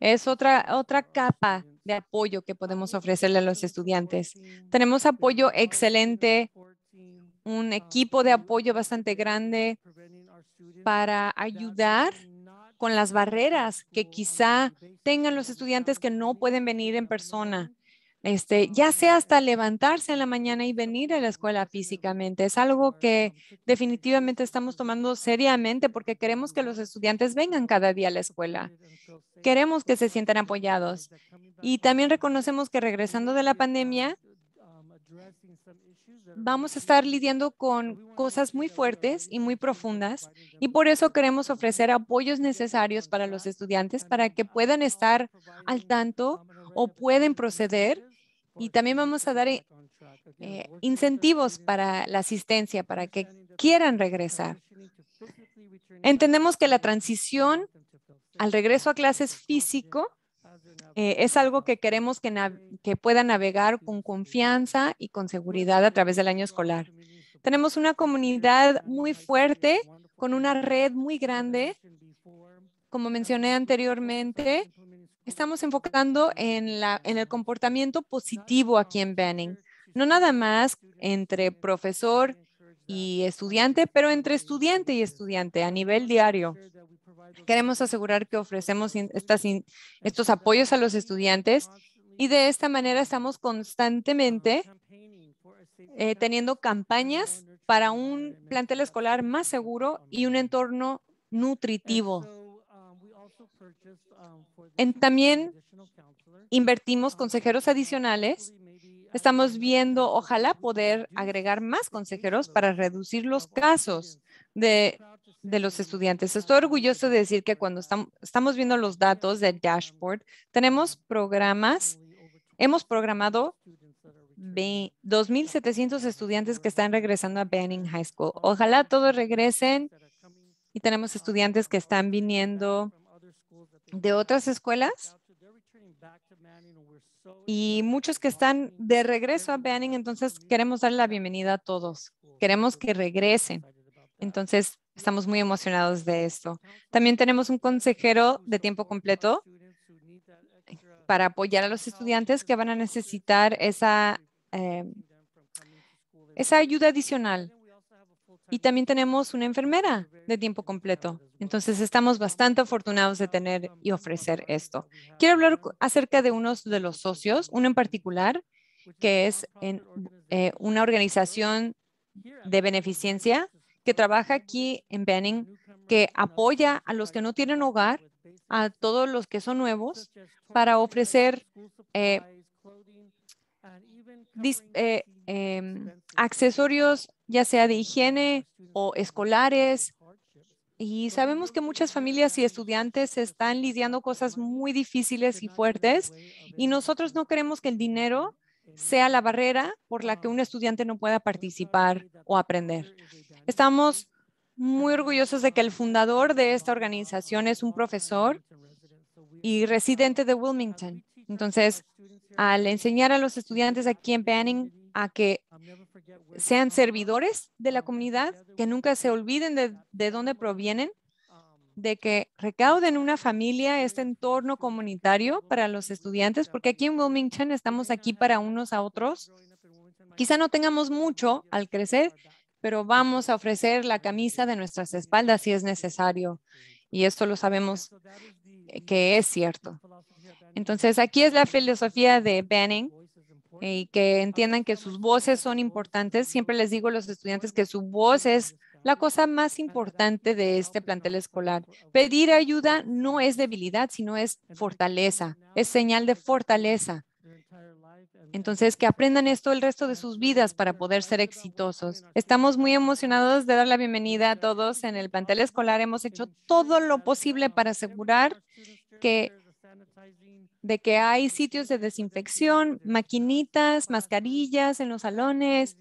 Es otra, otra capa de apoyo que podemos ofrecerle a los estudiantes. Tenemos apoyo excelente, un equipo de apoyo bastante grande para ayudar con las barreras que quizá tengan los estudiantes que no pueden venir en persona. Este, ya sea hasta levantarse en la mañana y venir a la escuela físicamente. Es algo que definitivamente estamos tomando seriamente porque queremos que los estudiantes vengan cada día a la escuela. Queremos que se sientan apoyados. Y también reconocemos que regresando de la pandemia, vamos a estar lidiando con cosas muy fuertes y muy profundas y por eso queremos ofrecer apoyos necesarios para los estudiantes para que puedan estar al tanto o pueden proceder y también vamos a dar eh, incentivos para la asistencia, para que quieran regresar. Entendemos que la transición al regreso a clases físico eh, es algo que queremos que, pueda navegar con confianza y con seguridad a través del año escolar. Tenemos una comunidad muy fuerte, con una red muy grande. Como mencioné anteriormente, estamos enfocando en, el comportamiento positivo aquí en Benning. No nada más entre profesor y estudiante, pero entre estudiante y estudiante a nivel diario. Queremos asegurar que ofrecemos estos apoyos a los estudiantes y de esta manera estamos constantemente um, eh, teniendo campañas para un plantel escolar más seguro y un entorno nutritivo. Um, um, también invertimos consejeros adicionales. Estamos viendo, ojalá, poder agregar más consejeros para reducir los casos de de los estudiantes. Estoy orgulloso de decir que cuando estamos, viendo los datos del dashboard, tenemos programas, hemos programado 2.700 estudiantes que están regresando a Banning High School. Ojalá todos regresen y tenemos estudiantes que están viniendo de otras escuelas y muchos que están de regreso a Banning, entonces queremos dar la bienvenida a todos. Queremos que regresen. Entonces, Estamos muy emocionados de esto. También tenemos un consejero de tiempo completo para apoyar a los estudiantes que van a necesitar esa, eh, esa ayuda adicional. Y también tenemos una enfermera de tiempo completo. Entonces, estamos bastante afortunados de tener y ofrecer esto. Quiero hablar acerca de unos de los socios, uno en particular, que es en, eh, una organización de beneficencia que trabaja aquí en Benning, que apoya a los que no tienen hogar, a todos los que son nuevos, para ofrecer eh, eh, em, accesorios, ya sea de higiene o escolares. Y sabemos que muchas familias y estudiantes están lidiando cosas muy difíciles y fuertes, y nosotros no queremos que el dinero sea la barrera por la que un estudiante no pueda participar o aprender. Estamos muy orgullosos de que el fundador de esta organización es un profesor y residente de Wilmington. Entonces, al enseñar a los estudiantes aquí en Banning a que sean servidores de la comunidad, que nunca se olviden de, de dónde provienen, de que recauden una familia este entorno comunitario para los estudiantes, porque aquí en Wilmington estamos aquí para unos a otros. Quizá no tengamos mucho al crecer, pero vamos a ofrecer la camisa de nuestras espaldas si es necesario. Y esto lo sabemos eh, que es cierto. Entonces, aquí es la filosofía de Benning, eh, y que entiendan que sus voces son importantes. Siempre les digo a los estudiantes que su voz es la cosa más importante de este plantel escolar, pedir ayuda no es debilidad, sino es fortaleza, es señal de fortaleza. Entonces, que aprendan esto el resto de sus vidas para poder ser exitosos. Estamos muy emocionados de dar la bienvenida a todos en el plantel escolar. Hemos hecho todo lo posible para asegurar que de que hay sitios de desinfección, maquinitas, mascarillas en los salones,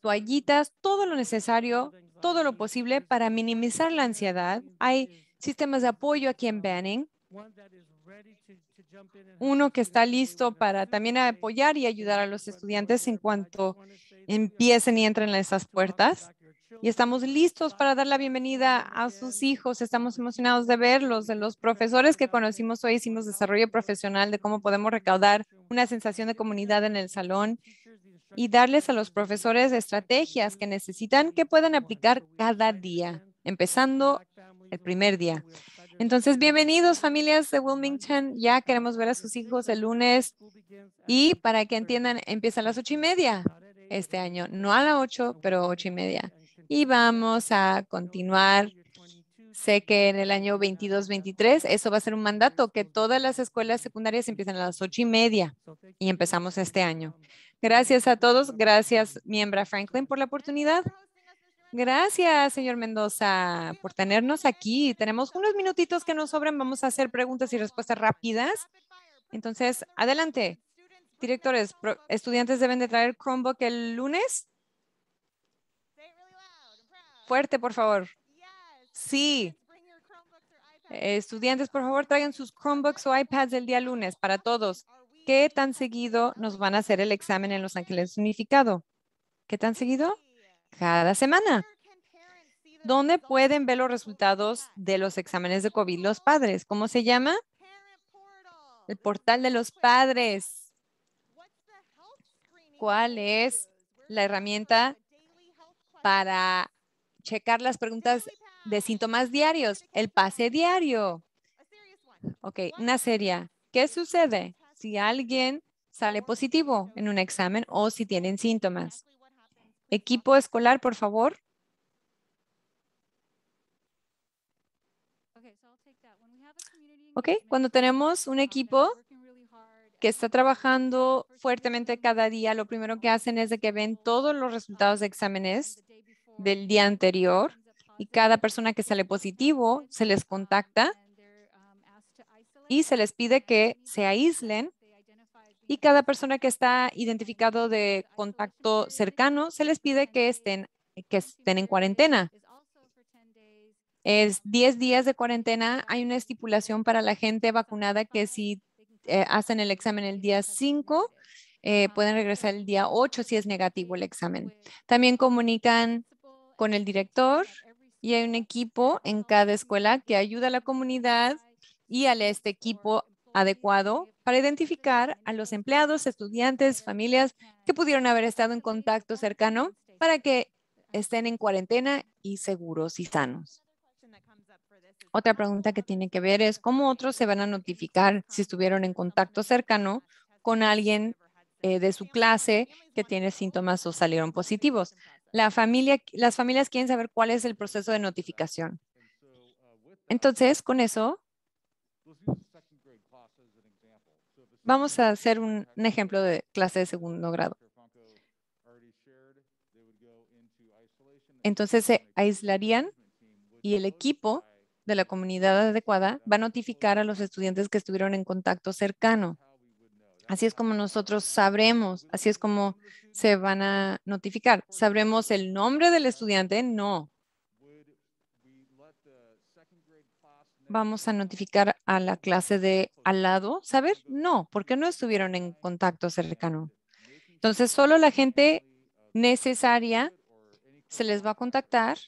toallitas, todo lo necesario, todo lo posible para minimizar la ansiedad. Hay sistemas de apoyo aquí en Banning. Uno que está listo para también apoyar y ayudar a los estudiantes en cuanto empiecen y entren a esas puertas. Y estamos listos para dar la bienvenida a sus hijos. Estamos emocionados de verlos, de los profesores que conocimos hoy. Hicimos desarrollo profesional de cómo podemos recaudar una sensación de comunidad en el salón y darles a los profesores estrategias que necesitan que puedan aplicar cada día, empezando el primer día. Entonces, bienvenidos familias de Wilmington. Ya queremos ver a sus hijos el lunes y para que entiendan, empieza a las ocho y media este año, no a las ocho, pero ocho y media. Y vamos a continuar. Sé que en el año 22-23 eso va a ser un mandato, que todas las escuelas secundarias empiezan a las ocho y media y empezamos este año. Gracias a todos. Gracias, miembro Franklin, por la oportunidad. Gracias, señor Mendoza, por tenernos aquí. Tenemos unos minutitos que nos sobran. Vamos a hacer preguntas y respuestas rápidas. Entonces, adelante. Directores, estudiantes deben de traer Chromebook el lunes. Fuerte, por favor. Sí. Estudiantes, por favor, traigan sus Chromebooks o iPads el día lunes para todos. ¿Qué tan seguido nos van a hacer el examen en Los Ángeles Unificado? ¿Qué tan seguido? Cada semana. ¿Dónde pueden ver los resultados de los exámenes de COVID los padres? ¿Cómo se llama? El portal de los padres. ¿Cuál es la herramienta para checar las preguntas de síntomas diarios? El pase diario. Ok, una serie. ¿Qué sucede? si alguien sale positivo en un examen o si tienen síntomas. Equipo escolar, por favor. Ok, cuando tenemos un equipo que está trabajando fuertemente cada día, lo primero que hacen es de que ven todos los resultados de exámenes del día anterior y cada persona que sale positivo se les contacta y se les pide que se aíslen y cada persona que está identificado de contacto cercano se les pide que estén, que estén en cuarentena. Es 10 días de cuarentena. Hay una estipulación para la gente vacunada que si eh, hacen el examen el día 5, eh, pueden regresar el día 8 si es negativo el examen. También comunican con el director y hay un equipo en cada escuela que ayuda a la comunidad y al este equipo adecuado para identificar a los empleados, estudiantes, familias que pudieron haber estado en contacto cercano para que estén en cuarentena y seguros y sanos. Otra pregunta que tiene que ver es cómo otros se van a notificar si estuvieron en contacto cercano con alguien eh, de su clase que tiene síntomas o salieron positivos. La familia, las familias quieren saber cuál es el proceso de notificación. Entonces, con eso, Vamos a hacer un, ejemplo de clase de segundo grado. Entonces se aislarían y el equipo de la comunidad adecuada va a notificar a los estudiantes que estuvieron en contacto cercano. Así es como nosotros sabremos, así es como se van a notificar. ¿Sabremos el nombre del estudiante? No. vamos a notificar a la clase de al lado, ¿saber? No, porque no estuvieron en contacto cercano. Entonces, solo la gente necesaria se les va a contactar.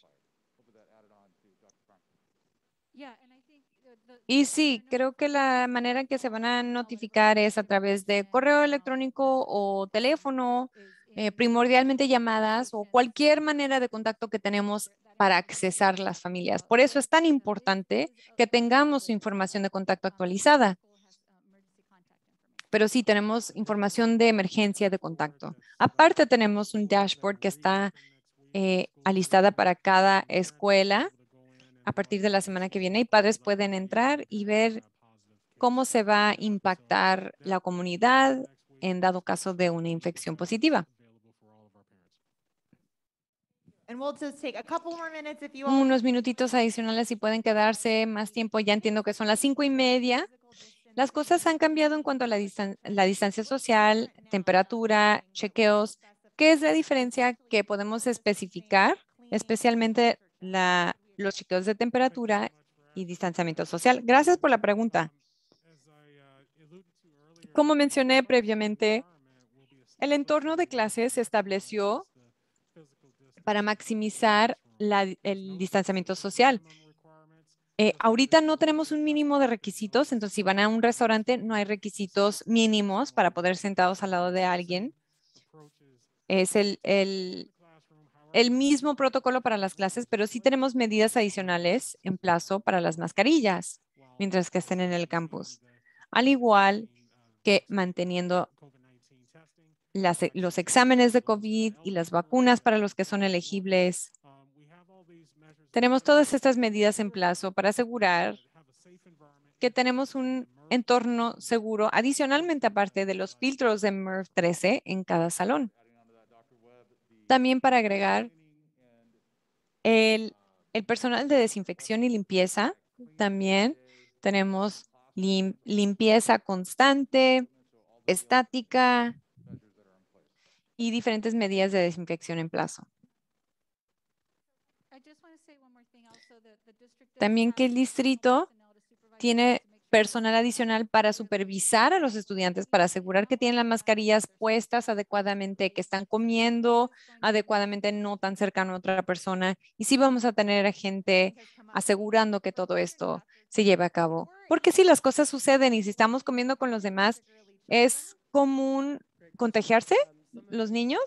Y sí, creo que la manera en que se van a notificar es a través de correo electrónico o teléfono, eh, primordialmente llamadas o cualquier manera de contacto que tenemos para accesar las familias. Por eso es tan importante que tengamos información de contacto actualizada. Pero sí, tenemos información de emergencia de contacto. Aparte, tenemos un dashboard que está eh, alistada para cada escuela a partir de la semana que viene y padres pueden entrar y ver cómo se va a impactar la comunidad en dado caso de una infección positiva. Unos minutitos adicionales y pueden quedarse más tiempo. Ya entiendo que son las cinco y media. Las cosas han cambiado en cuanto a la, distancia, la distancia social, temperatura, chequeos. ¿Qué es la diferencia que podemos especificar, especialmente los chequeos de temperatura y distanciamiento social? Gracias por la pregunta. Como mencioné previamente, el entorno de clases se estableció para maximizar el distanciamiento social. Eh, ahorita no tenemos un mínimo de requisitos, entonces si van a un restaurante no hay requisitos mínimos para poder sentados al lado de alguien. Es el mismo protocolo para las clases, pero sí tenemos medidas adicionales en plazo para las mascarillas mientras que estén en el campus, al igual que manteniendo las, e, los exámenes de COVID y las vacunas para los que son elegibles. Tenemos todas estas medidas en plazo para asegurar que tenemos un entorno seguro, adicionalmente aparte de los filtros de MERV 13 en cada salón. También para agregar el, personal de desinfección y limpieza, también tenemos limpieza constante, estática, y diferentes medidas de desinfección en plazo. También que el distrito tiene personal adicional para supervisar a los estudiantes, para asegurar que tienen las mascarillas puestas adecuadamente, que están comiendo adecuadamente, no tan cercano a otra persona. Y sí vamos a tener a gente asegurando que todo esto se lleve a cabo. Porque si las cosas suceden y si estamos comiendo con los demás, es común contagiarse los niños,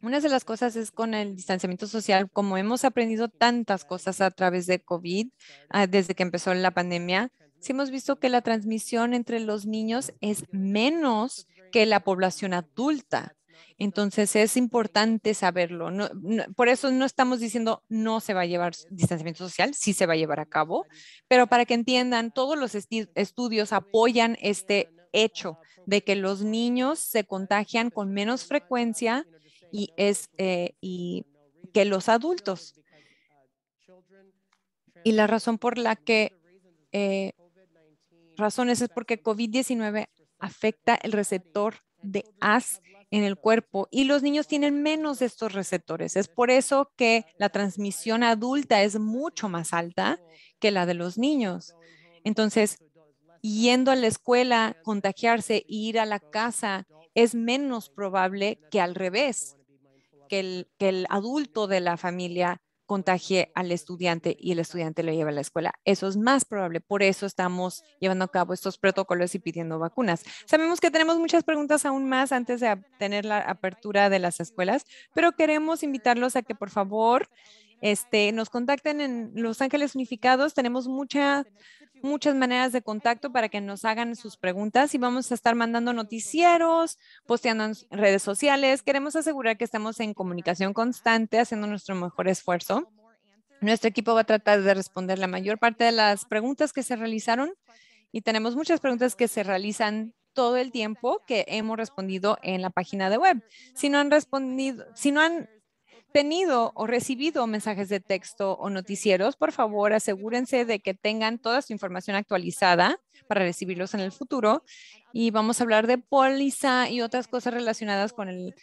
una de las cosas es con el distanciamiento social, como hemos aprendido tantas cosas a través de COVID, ah, desde que empezó la pandemia, sí hemos visto que la transmisión entre los niños es menos que la población adulta. Entonces es importante saberlo. por eso no estamos diciendo no se va a llevar distanciamiento social, sí se va a llevar a cabo, pero para que entiendan, todos los estudios apoyan este hecho de que los niños se contagian con menos frecuencia y es, eh, y que los adultos. Y la razón por la que eh, razones es porque COVID-19 afecta el receptor de AS en el cuerpo y los niños tienen menos de estos receptores. Es por eso que la transmisión adulta es mucho más alta que la de los niños. Entonces, yendo a la escuela, contagiarse, e ir a la casa, es menos probable que al revés, que el, que el adulto de la familia contagie al estudiante y el estudiante lo lleve a la escuela. Eso es más probable. Por eso estamos llevando a cabo estos protocolos y pidiendo vacunas. Sabemos que tenemos muchas preguntas aún más antes de tener la apertura de las escuelas, pero queremos invitarlos a que por favor este, nos contacten en Los Ángeles Unificados. Tenemos muchas, muchas maneras de contacto para que nos hagan sus preguntas y vamos a estar mandando noticieros, posteando en redes sociales. Queremos asegurar que estemos en comunicación constante, haciendo nuestro mejor esfuerzo. Nuestro equipo va a tratar de responder la mayor parte de las preguntas que se realizaron y tenemos muchas preguntas que se realizan todo el tiempo que hemos respondido en la página de web. Si no han respondido, si no han tenido o recibido mensajes de texto o noticieros, por favor asegúrense de que tengan toda su información actualizada para recibirlos en el futuro. Y vamos a hablar de póliza y otras cosas relacionadas con el,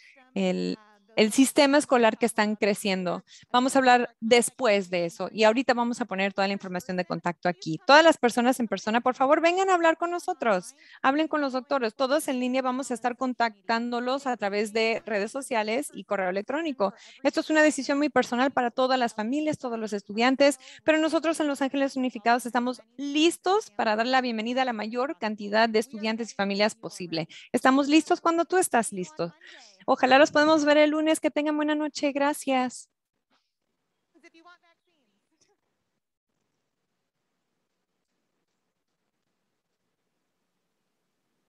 el sistema escolar que están creciendo. Vamos a hablar después de eso y ahorita vamos a poner toda la información de contacto aquí. Todas las personas en persona, por favor, vengan a hablar con nosotros, hablen con los doctores, todos en línea vamos a estar contactándolos a través de redes sociales y correo electrónico. Esto es una decisión muy personal para todas las familias, todos los estudiantes, pero nosotros en Los Ángeles Unificados estamos listos para dar la bienvenida a la mayor cantidad de estudiantes y familias posible. Estamos listos cuando tú estás listo. Ojalá los podemos ver el lunes lunes, que tengan buena noche, gracias.